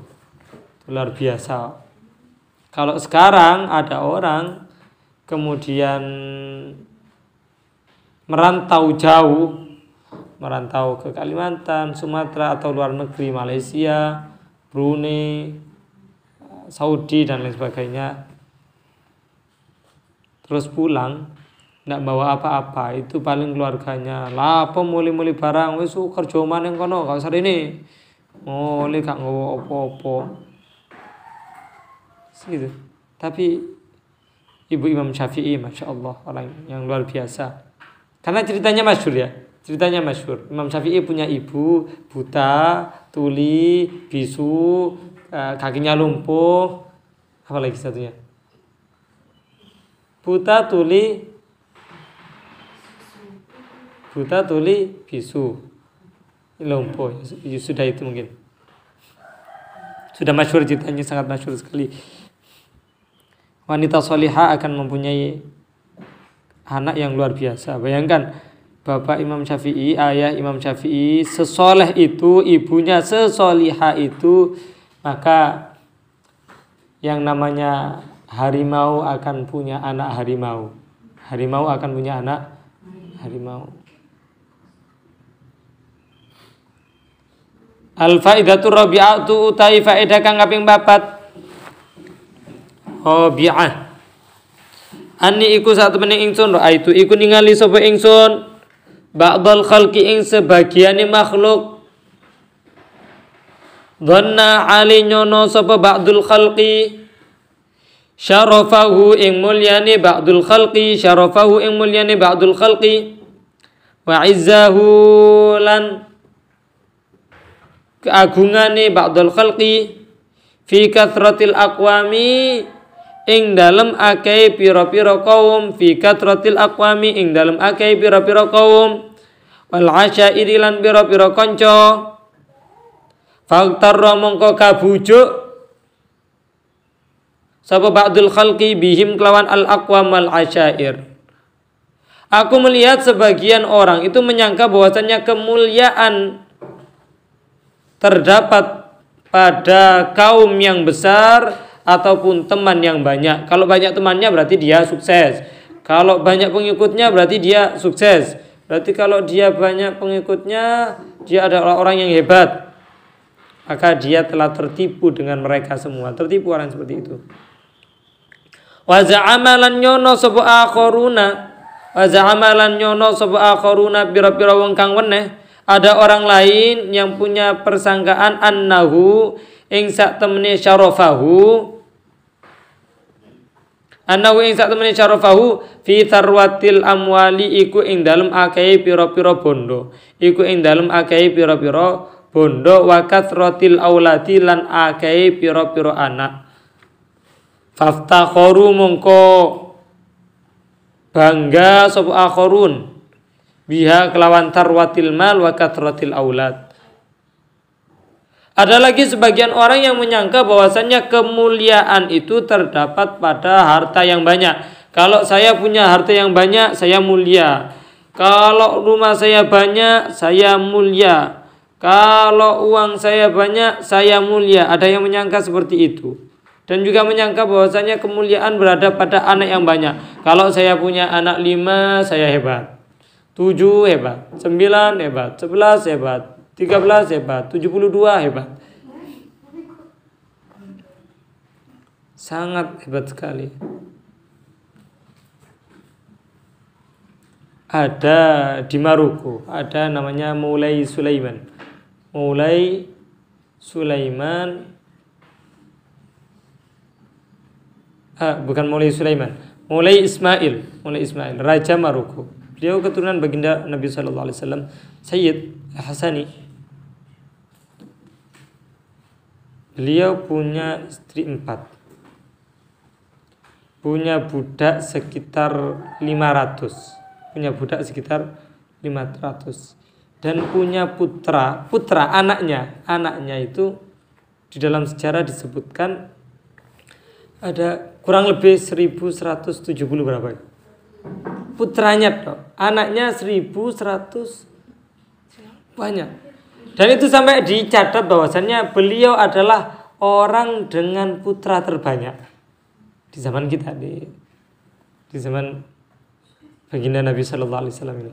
Itu luar biasa. Kalau sekarang ada orang kemudian merantau jauh, merantau ke Kalimantan, Sumatera atau luar negeri, Malaysia, Brunei, Saudi dan lain sebagainya. Terus pulang Nak bawa apa-apa itu paling keluarganya lah apa muli-muli barang wis oh, kerja maning kono gak usah ini muli gak ngowo apa-apa gitu tapi ibu Imam Syafi'i masya Allah orang yang luar biasa karena ceritanya masyur ya ceritanya masyur Imam Syafi'i punya ibu buta tuli bisu eh, kakinya lumpuh apa lagi satunya buta tuli buta tuli bisu lompo ya sudah itu mungkin sudah masyhur ceritanya sangat masyhur sekali wanita soliha akan mempunyai anak yang luar biasa bayangkan bapak Imam Syafi'i ayah Imam Syafi'i sesoleh itu ibunya sesoliha itu maka yang namanya harimau akan punya anak harimau harimau akan punya anak harimau Al faidatu rabi'atu utai faedah kang kaping papat. Rabi'ah. Ani iku saat mening ingsun itu iku ningali sapa ingsun ba'dal khalqi ing sebagiane makhluk Dhanna ali nyono sapa ba'dul khalqi syarafahu ing mulyane ba'dul khalqi syarafahu ing mulyane ba'dul khalqi wa izzahu lan keagungane ba'dul khalqi fi kathratil aqwami ing dalem akeh pira-pira kaum fi kathratil aqwami ing dalem akeh pira-pira kaum wal asyairi lan pira-pira kanca Faktarra mongko kabujuk Sapa ba'dul khalqi bihim kelawan al-aqwam al-asyair Aku melihat sebagian orang itu menyangka bahwasannya kemuliaan terdapat pada kaum yang besar ataupun teman yang banyak. Kalau banyak temannya berarti dia sukses. Kalau banyak pengikutnya berarti dia sukses. Berarti kalau dia banyak pengikutnya, dia adalah orang yang hebat. Maka dia telah tertipu dengan mereka semua. Tertipu orang seperti itu. amalan nyono sapa akhoruna. amalan nyono sebuah akhoruna pira-pira wengkang weneh ada orang lain yang punya persangkaan annahu ing sak temene syarafahu annahu ing sak temene syarafahu fi tharwatil amwali iku ing dalem akeh pira-pira bondo. Iku ing dalem akeh pira-pira bondo wa rotil auladi lan akeh pira-pira anak. Faftakharu mongko bangga sapa akharun biha kelawan tarwatil mal wa katratil aulad. Ada lagi sebagian orang yang menyangka bahwasannya kemuliaan itu terdapat pada harta yang banyak. Kalau saya punya harta yang banyak, saya mulia. Kalau rumah saya banyak, saya mulia. Kalau uang saya banyak, saya mulia. Ada yang menyangka seperti itu. Dan juga menyangka bahwasanya kemuliaan berada pada anak yang banyak. Kalau saya punya anak lima, saya hebat. 7 hebat, 9 hebat, 11 hebat, 13 hebat, 72 hebat. Sangat hebat sekali. Ada di Maroko, ada namanya Mulai Sulaiman. Mulai Sulaiman ah, bukan Mulai Sulaiman, Mulai Ismail, Mulai Ismail, Raja Maroko. Beliau keturunan baginda Nabi Shallallahu Alaihi Wasallam Sayyid Hasani. Beliau punya istri empat, punya budak sekitar 500 punya budak sekitar 500 dan punya putra putra anaknya anaknya itu di dalam sejarah disebutkan ada kurang lebih 1170 berapa ya? putranya dok anaknya 1100 banyak dan itu sampai dicatat bahwasannya beliau adalah orang dengan putra terbanyak di zaman kita di di zaman baginda Nabi Shallallahu Alaihi Wasallam ini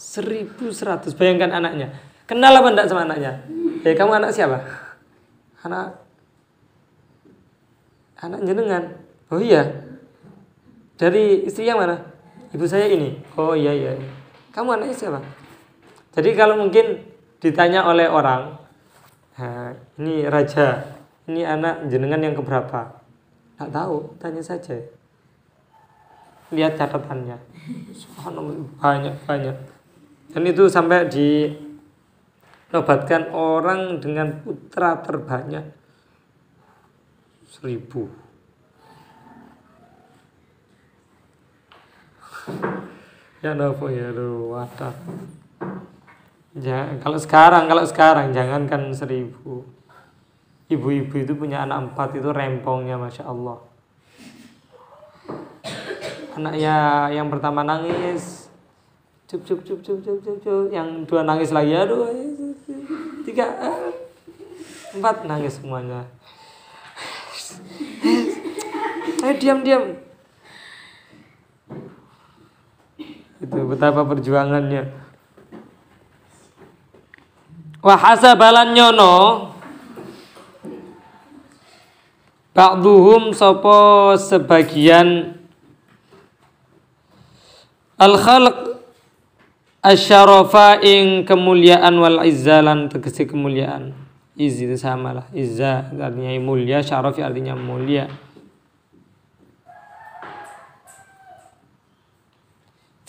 1100 bayangkan anaknya kenal apa enggak sama anaknya ya kamu anak siapa anak anak jenengan oh iya dari istri yang mana ibu saya ini oh iya iya kamu anaknya siapa jadi kalau mungkin ditanya oleh orang ini raja ini anak jenengan yang keberapa nggak tahu tanya saja lihat catatannya banyak banyak dan itu sampai dinobatkan orang dengan putra terbanyak seribu ya Tidak ya dulu watak. Ja, kalau sekarang, kalau sekarang jangan kan seribu. Ibu-ibu itu punya anak empat itu rempongnya Masya Allah. anak ya yang pertama nangis. Cup, cup, cup, cup, cup, cup, cup. Yang dua nangis lagi. ya Aduh, tiga, empat nangis semuanya. Ayo eh, diam, diam. itu betapa perjuangannya wahasa balan nyono Ba'duhum sopo sebagian Al-khalq Asyarofa ing kemuliaan wal izzalan tegesi kemuliaan izi itu sama lah Izza artinya mulia Syarofi artinya mulia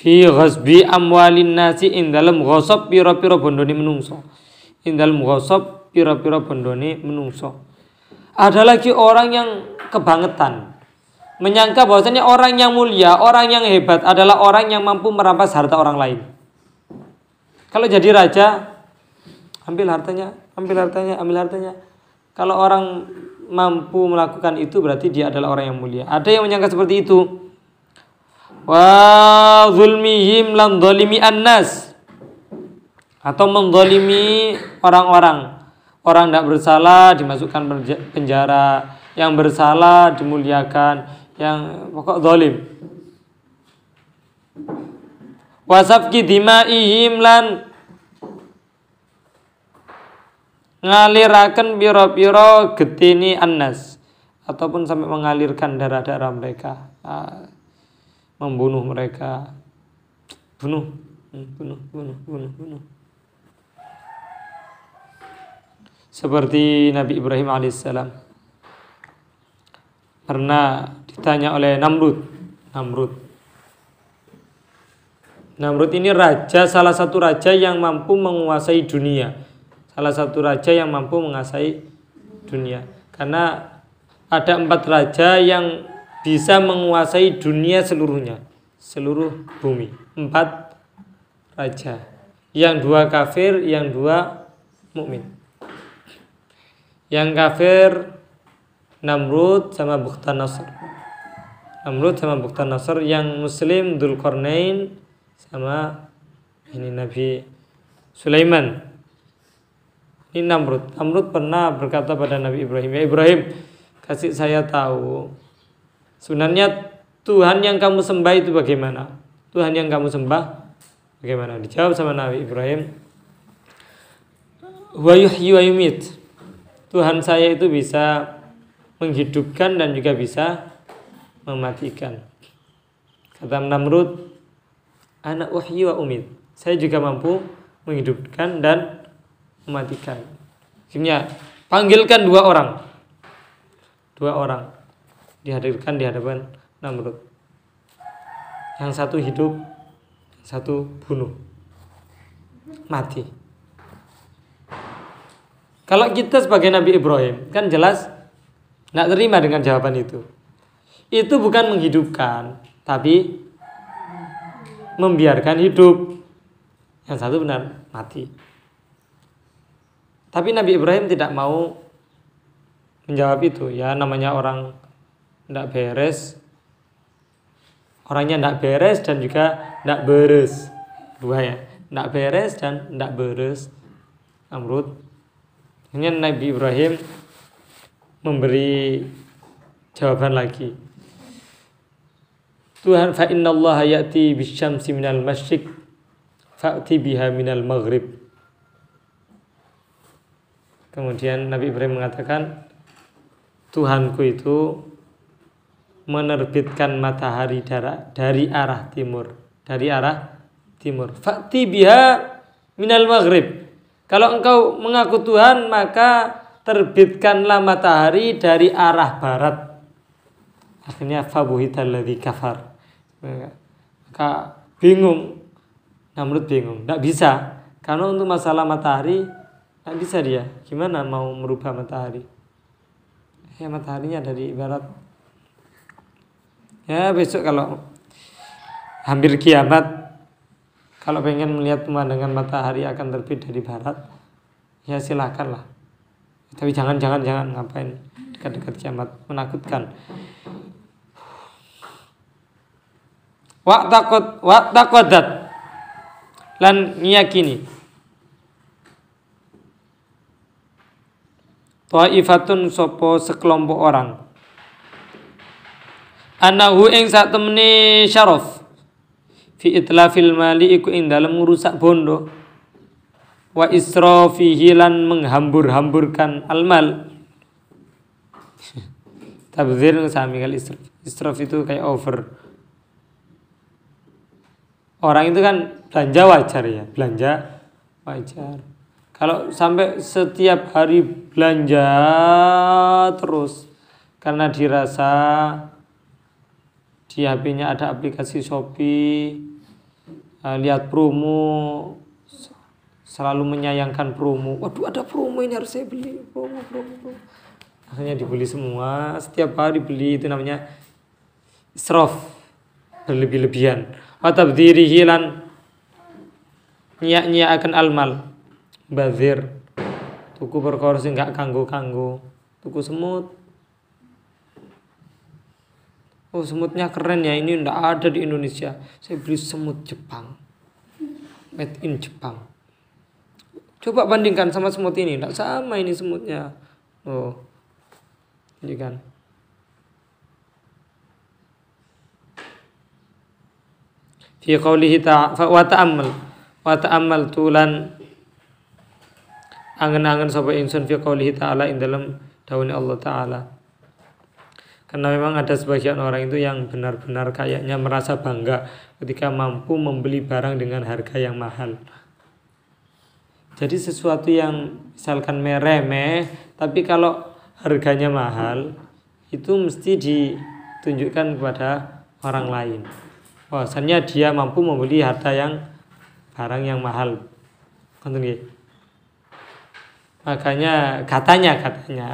fi ghasbi amwalin nasi ing dalam ghasab pira-pira bondone menungso ing dalam ghasab pira-pira bondone menungso ada lagi orang yang kebangetan menyangka bahwasanya orang yang mulia, orang yang hebat adalah orang yang mampu merampas harta orang lain. Kalau jadi raja, ambil hartanya, ambil hartanya, ambil hartanya. Kalau orang mampu melakukan itu berarti dia adalah orang yang mulia. Ada yang menyangka seperti itu wa zulmihim lan zalimi annas atau menzalimi orang-orang orang tidak bersalah dimasukkan penjara yang bersalah dimuliakan yang pokok zalim wasafki dimaihim lan ngalirakan piro-piro getini annas ataupun sampai mengalirkan darah-darah mereka. Ah membunuh mereka bunuh hmm, bunuh bunuh bunuh bunuh seperti Nabi Ibrahim alaihissalam pernah ditanya oleh Namrud Namrud Namrud ini raja salah satu raja yang mampu menguasai dunia salah satu raja yang mampu menguasai dunia karena ada empat raja yang bisa menguasai dunia seluruhnya, seluruh bumi. Empat raja. Yang dua kafir, yang dua mukmin. Yang kafir Namrud sama Bukhtan Nasr. Namrud sama Bukhtan Nasr yang muslim kornein sama ini Nabi Sulaiman. Ini Namrud. Namrud pernah berkata pada Nabi Ibrahim, "Ya Ibrahim, kasih saya tahu Sebenarnya Tuhan yang kamu sembah itu bagaimana? Tuhan yang kamu sembah bagaimana? Dijawab sama Nabi Ibrahim. Wa wa yumit. Tuhan saya itu bisa menghidupkan dan juga bisa mematikan. Kata Namrud, anak wahyu wa umit, Saya juga mampu menghidupkan dan mematikan. Akhirnya panggilkan dua orang. Dua orang dihadirkan di hadapan Namrud. Yang satu hidup, yang satu bunuh. Mati. Kalau kita sebagai Nabi Ibrahim, kan jelas nggak terima dengan jawaban itu. Itu bukan menghidupkan, tapi membiarkan hidup. Yang satu benar, mati. Tapi Nabi Ibrahim tidak mau menjawab itu ya namanya orang tidak beres orangnya tidak beres dan juga tidak beres dua ya tidak beres dan tidak beres Amrut, nah, hanya Nabi Ibrahim memberi jawaban lagi Tuhan fa inna Allah ya'ti bisyamsi minal masyriq fa'ti biha minal maghrib Kemudian Nabi Ibrahim mengatakan Tuhanku itu menerbitkan matahari dari arah timur dari arah timur fakti biha minal maghrib kalau engkau mengaku Tuhan maka terbitkanlah matahari dari arah barat akhirnya lebih kafar maka bingung Namrud bingung tidak bisa karena untuk masalah matahari tidak bisa dia gimana mau merubah matahari ya mataharinya dari barat ya besok kalau hampir kiamat kalau pengen melihat pemandangan matahari akan terbit dari barat ya silakanlah. tapi jangan jangan jangan ngapain dekat-dekat kiamat menakutkan waktakot waktakodat lan Tua Ta'ifatun sopo sekelompok orang anahu ing sak temene syaraf fi itlafil mali iku ing dalem ngrusak bondo wa israfihi hilan menghambur-hamburkan almal [laughs] tabdzir sami kali israf israf itu kayak over orang itu kan belanja wajar ya belanja wajar kalau sampai setiap hari belanja terus karena dirasa di HP-nya ada aplikasi Shopee eh, lihat promo selalu menyayangkan promo waduh ada promo ini harus saya beli promo promo, promo. akhirnya dibeli semua setiap hari beli itu namanya israf berlebih-lebihan diri hilan nyak-nyak akan almal bazir tuku perkara nggak gak kanggo-kanggo tuku semut oh semutnya keren ya ini ndak ada di Indonesia saya beli semut Jepang made in Jepang coba bandingkan sama semut ini ndak sama ini semutnya oh ini kan fi qawlihi ta'ala wa ta'ammal wa ta'ammal tulan angen-angen sapa insun fi qawlihi ta'ala ing dalam daune Allah taala karena memang ada sebagian orang itu yang benar-benar kayaknya merasa bangga ketika mampu membeli barang dengan harga yang mahal. Jadi sesuatu yang misalkan meremeh, tapi kalau harganya mahal, itu mesti ditunjukkan kepada orang lain. Bahwasannya dia mampu membeli harta yang barang yang mahal. Makanya katanya katanya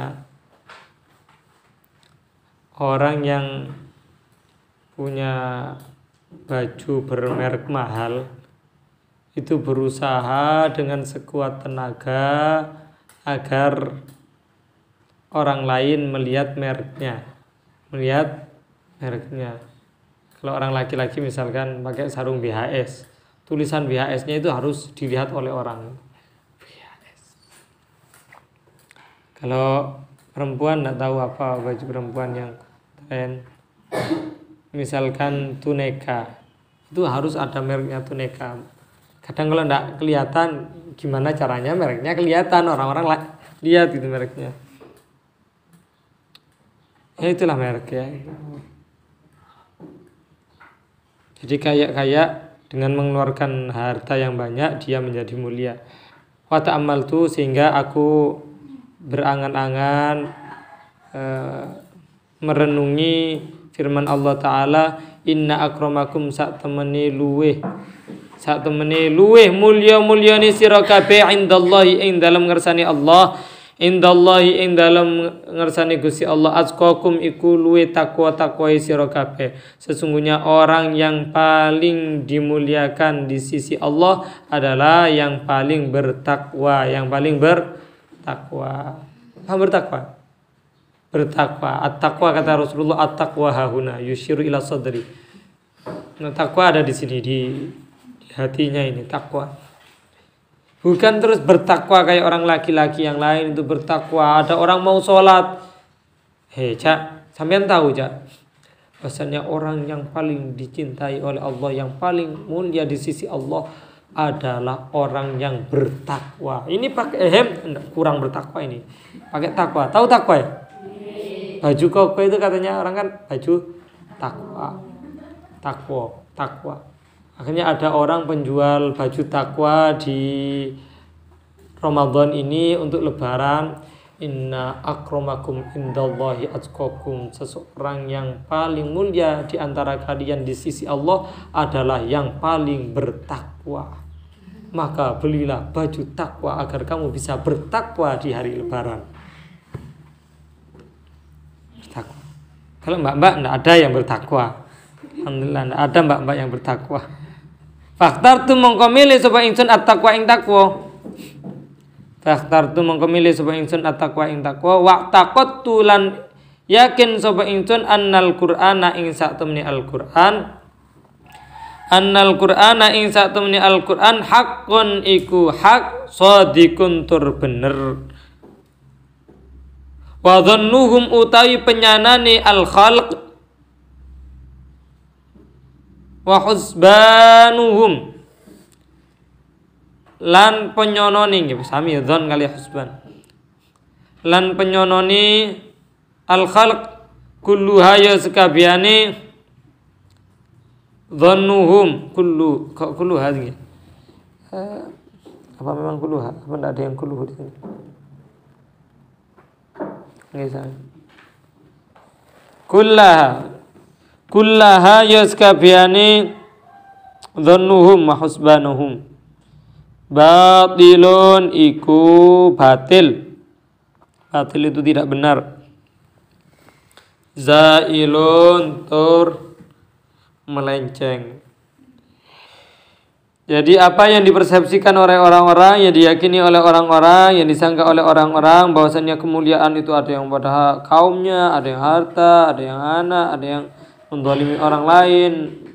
orang yang punya baju bermerek mahal itu berusaha dengan sekuat tenaga agar orang lain melihat mereknya melihat mereknya kalau orang laki-laki misalkan pakai sarung BHS tulisan BHS-nya itu harus dilihat oleh orang BHS kalau perempuan tidak tahu apa baju perempuan yang misalkan tuneka itu harus ada mereknya tuneka kadang kalau tidak kelihatan gimana caranya mereknya kelihatan orang-orang lihat gitu mereknya ya itulah merek ya jadi kayak kayak dengan mengeluarkan harta yang banyak dia menjadi mulia wata amal tuh sehingga aku berangan-angan eh, merenungi firman Allah taala inna akromakum sak temene luweh sak temene luweh mulia mulyane sira kabeh indallahi ing dalam ngersani Allah indallahi ing dalam ngersani gusi Allah azkakum iku luweh takwa takwa sirakabe sesungguhnya orang yang paling dimuliakan di sisi Allah adalah yang paling bertakwa yang paling bertakwa paham bertakwa bertakwa. At-taqwa kata Rasulullah at-taqwa hahuna yushiru ila sadri. Nah, takwa ada di sini di, di hatinya ini takwa. Bukan terus bertakwa kayak orang laki-laki yang lain itu bertakwa. Ada orang mau sholat. Hei, Cak. Sampean tahu, Cak. Bahasanya orang yang paling dicintai oleh Allah, yang paling mulia di sisi Allah adalah orang yang bertakwa. Ini pakai eh, hem kurang bertakwa ini. Pakai takwa. Tahu takwa ya? baju koko itu katanya orang kan baju takwa takwa takwa akhirnya ada orang penjual baju takwa di Ramadan ini untuk lebaran Inna akromakum indallahi atkokum Seseorang yang paling mulia di antara kalian di sisi Allah adalah yang paling bertakwa Maka belilah baju takwa agar kamu bisa bertakwa di hari lebaran Kalau mbak-mbak ndak ada yang bertakwa. Alhamdulillah tidak ada mbak-mbak yang bertakwa. Faktar tu mengkomili milih supaya ingsun at-taqwa ing takwa. Faktar tu mengkomili milih supaya ingsun at-taqwa ing takwa. Waktakot lan yakin supaya insun annal qur'ana ing saktumni al-Qur'an. Annal qur'ana ing saktumni al-Qur'an haqqun iku hak sodikun tur bener wa dhannuhum utawi penyanane al khalq wa husbanuhum lan penyononi nggih sami dzon kali husban lan penyononi al khalq kullu hayo sekabiane dhannuhum kullu kullu hadhi eh, apa memang kullu apa enggak ada yang kullu di sini Misal. Kullaha. Kullaha yaskabiani dhannuhum mahusbanuhum Batilun iku batil. Batil itu tidak benar. Zailun tur melenceng. Jadi apa yang dipersepsikan oleh orang-orang, yang diyakini oleh orang-orang, yang disangka oleh orang-orang bahwasanya kemuliaan itu ada yang pada kaumnya, ada yang harta, ada yang anak, ada yang mendolimi orang lain,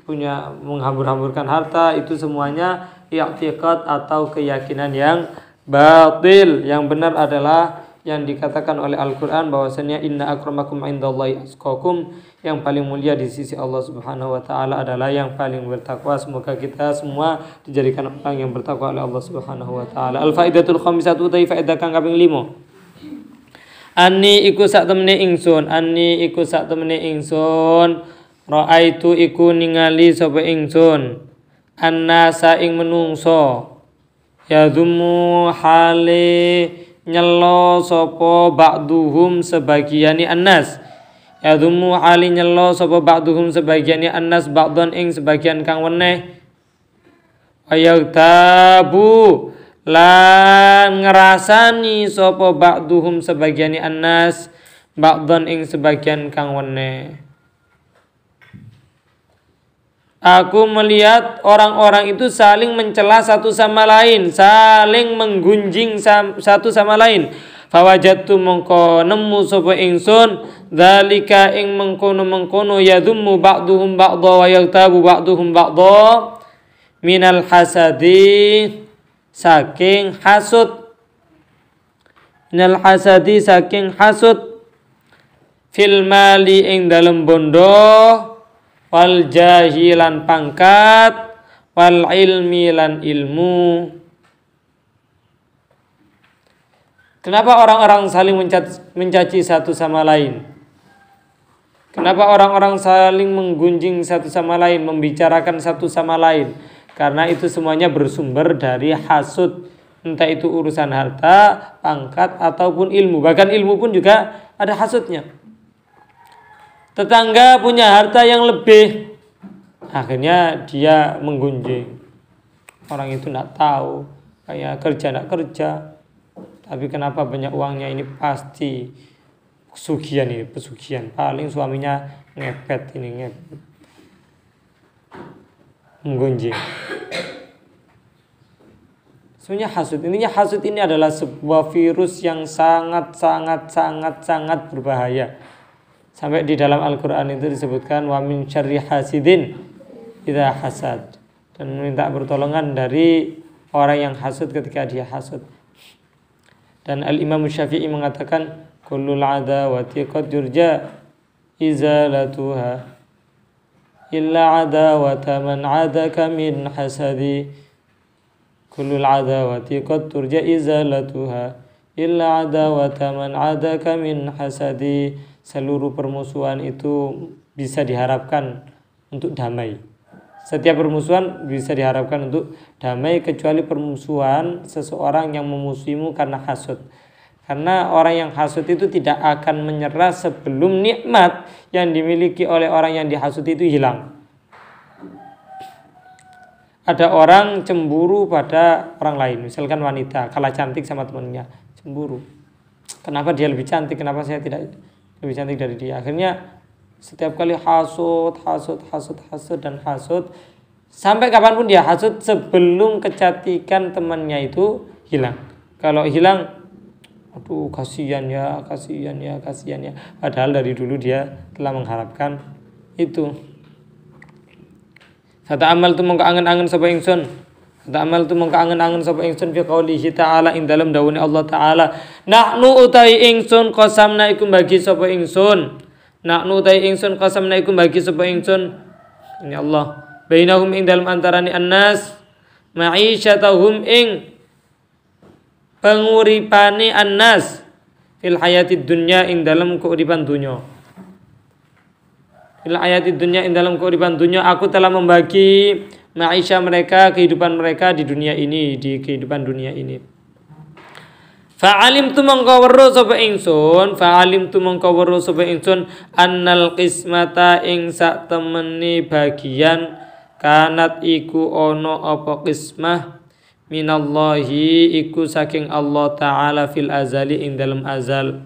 punya menghambur-hamburkan harta, itu semuanya i'tiqad atau keyakinan yang batil. Yang benar adalah yang dikatakan oleh Al-Qur'an bahwasanya inna akramakum indallahi skokum yang paling mulia di sisi Allah Subhanahu wa taala adalah yang paling bertakwa. Semoga kita semua dijadikan orang yang bertakwa oleh Allah Subhanahu wa taala. Al faidatul khamisatu ta faedah kang kaping 5. Ani iku sak temene ingsun, ani iku sak temene ingsun. Ra'aitu iku ningali sapa ingsun. Annasa ing menungso. Ya zumu hale nyelo sapa ba'duhum sebagiani annas yadumu ali nyelo sapa ba'duhum sebagiannya annas bakdon ing sebagian kang weneh. tabu lan ngerasani sapa ba'duhum sebagiannya annas bakdon ing sebagian kang weneh. Aku melihat orang-orang itu saling mencela satu sama lain, saling menggunjing satu sama lain fawajatu mengko nemu sapa ingsun zalika ing mengkono-mengkono yadhummu ba'duhum ba'dha wa yaktabu ba'duhum ba'dha minal hasadi saking hasut, minal hasadi saking hasut fil mali ing dalem bondo wal jahilan pangkat wal ilmi lan ilmu Kenapa orang-orang saling mencaci, satu sama lain? Kenapa orang-orang saling menggunjing satu sama lain, membicarakan satu sama lain? Karena itu semuanya bersumber dari hasud, entah itu urusan harta, pangkat ataupun ilmu. Bahkan ilmu pun juga ada hasudnya. Tetangga punya harta yang lebih, akhirnya dia menggunjing. Orang itu tidak tahu, kayak kerja tidak kerja, tapi kenapa banyak uangnya ini pasti pesugihan ini, pesugihan. Paling suaminya ngepet ini, ngepet. Menggunjing. Sebenarnya hasut. Intinya hasut ini adalah sebuah virus yang sangat, sangat, sangat, sangat berbahaya. Sampai di dalam Al-Quran itu disebutkan, Wa min hasidin idha hasad. Dan minta pertolongan dari orang yang hasut ketika dia hasut. Dan Al-Imam Syafi'i mengatakan kullul adawati qad yurja izalatuha illa adawata man adaka min hasadi kullul adawati qad turja izalatuha illa adawata man adaka min hasadi seluruh permusuhan itu bisa diharapkan untuk damai setiap permusuhan bisa diharapkan untuk damai kecuali permusuhan seseorang yang memusuhimu karena hasut. Karena orang yang hasut itu tidak akan menyerah sebelum nikmat yang dimiliki oleh orang yang dihasut itu hilang. Ada orang cemburu pada orang lain, misalkan wanita kalah cantik sama temannya, cemburu. Kenapa dia lebih cantik? Kenapa saya tidak lebih cantik dari dia? Akhirnya setiap kali hasut, hasut, hasut, hasut, dan hasut. Sampai kapanpun dia hasut sebelum kecantikan temannya itu hilang. Kalau hilang, aduh kasihan ya, kasihan ya, kasihan ya. Padahal dari dulu dia telah mengharapkan itu. Kata amal tu mongko angen-angen sapa ingsun. Kata amal tu mongko angen-angen sapa ingsun fi qaulihi ta'ala in dalam daunnya Allah taala. Nahnu utai ingsun qasamna ikum bagi sapa ingsun. Nak tai ingsun kasam naikum bagi sebab ingsun ini Allah bainahum ing dalam antara anas, annas ma'isyatahum ing penguripane anas fil hayati dunya ing dalam keuripan dunya fil hayati dunya ing dalam keuripan dunya aku telah membagi Maisha mereka kehidupan mereka di dunia ini di kehidupan dunia ini Fa'alim tu mengko weruh sapa ingsun, fa'alim tu mengko weruh sapa ingsun annal qismata ing sak temeni bagian kanat iku ono apa qismah minallahi iku saking Allah taala fil azali ing dalam azal.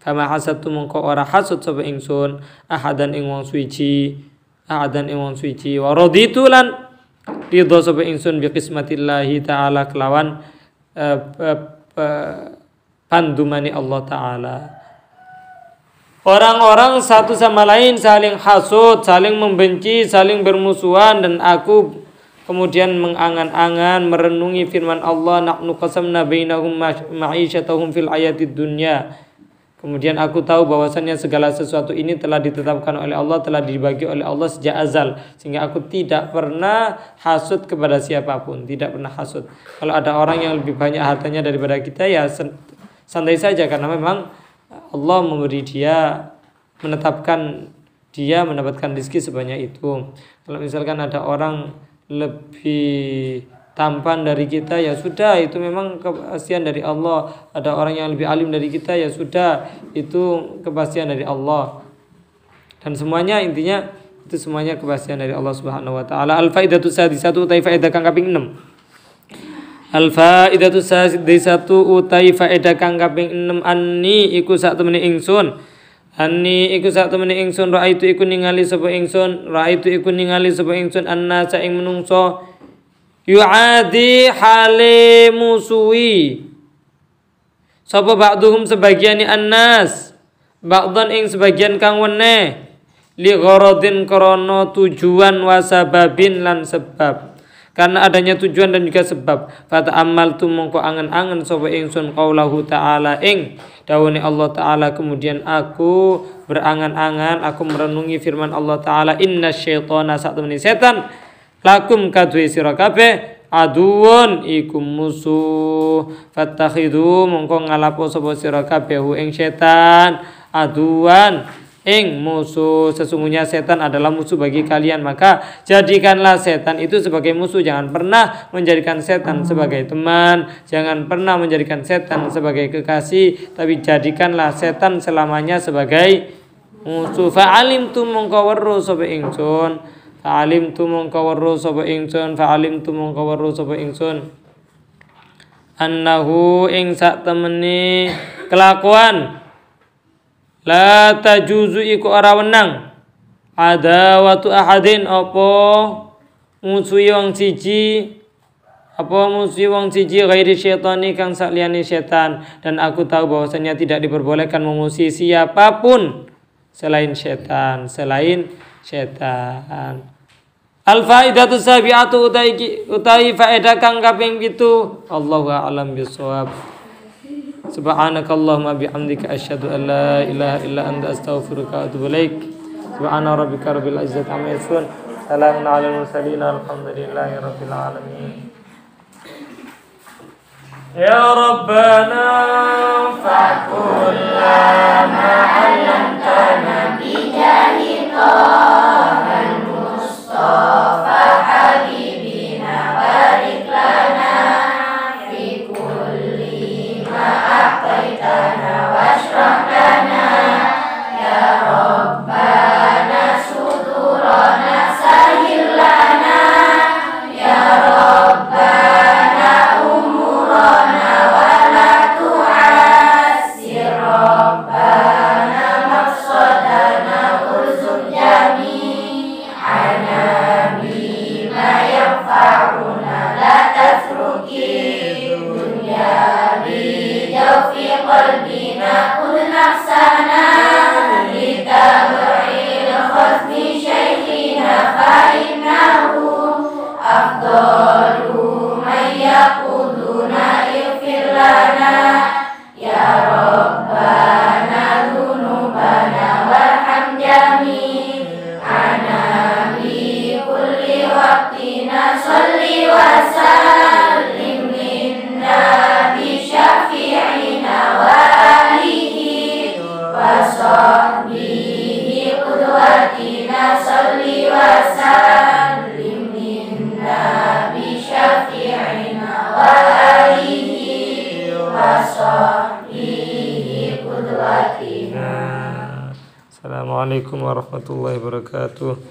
Kama hasad tu mengko ora hasud sapa ingsun ahadan ing wong suci, ahadan ing wong suci wa raditu lan ridho sapa ingsun bi qismatillahi taala kelawan uh, uh, pandumani Allah Ta'ala. Orang-orang satu sama lain saling hasut, saling membenci, saling bermusuhan dan aku kemudian mengangan-angan merenungi firman Allah nahnu qasamna bainahum ma'isyatahum fil ayatid dunya Kemudian aku tahu bahwasannya segala sesuatu ini telah ditetapkan oleh Allah, telah dibagi oleh Allah sejak azal. Sehingga aku tidak pernah hasut kepada siapapun, tidak pernah hasut. Kalau ada orang yang lebih banyak hartanya daripada kita, ya santai saja karena memang Allah memberi dia menetapkan dia mendapatkan rezeki sebanyak itu. Kalau misalkan ada orang lebih tampan dari kita ya sudah itu memang kepastian dari Allah ada orang yang lebih alim dari kita ya sudah itu kepastian dari Allah dan semuanya intinya itu semuanya kepastian dari Allah Subhanahu wa taala al faidatu satu utai faedah kang kaping 6 al faidatu sadisatu utai faedah kang kaping 6 anni iku sak temene ingsun Ani iku sak temene ingsun ra itu iku ningali sapa ingsun ra itu iku ningali sapa ingsun annasa ing menungso yu'adi hale musuhi sapa ba'duhum sebagian annas ba'dhan ing sebagian kang wene. li gharadin krana tujuan wasababin lan sebab karena adanya tujuan dan juga sebab fata amal tu mongko angen-angen sapa ingsun qaulahu taala ing dawuhne Allah taala kemudian aku berangan-angan aku merenungi firman Allah taala inna syaitana satamani setan lakum kadwe sira kabeh aduun iku musuh fattakhidhu mongko ngalapo sapa sira hu ing setan aduan ing musuh sesungguhnya setan adalah musuh bagi kalian maka jadikanlah setan itu sebagai musuh jangan pernah menjadikan setan sebagai teman jangan pernah menjadikan setan sebagai kekasih tapi jadikanlah setan selamanya sebagai musuh fa'alim tu mongko weruh sapa ingsun Fa'alim tu mengkawarru sopa ingsun fa'alim tu mengkawarru sopa ingsun annahu ing sak temeni kelakuan la tajuzu iku ora wenang watu ahadin apa musuhi wang siji apa musuhi wong siji ghairi syaitani kang liani syaitan dan aku tahu bahwasanya tidak diperbolehkan memusuhi siapapun selain syaitan, selain setan al faidatu sabiatu utai utai faedah kang kaping allah Allahu a'lam bisawab subhanakallahumma bihamdika asyhadu an la ilaha illa anta astaghfiruka wa atubu ilaik subhana rabbika rabbil izzati amma yasifun salamun alal mursalin alhamdulillahi rabbil alamin يا ربنا فكلما علمتنا بجاهي Dominus Dominus. quanto leva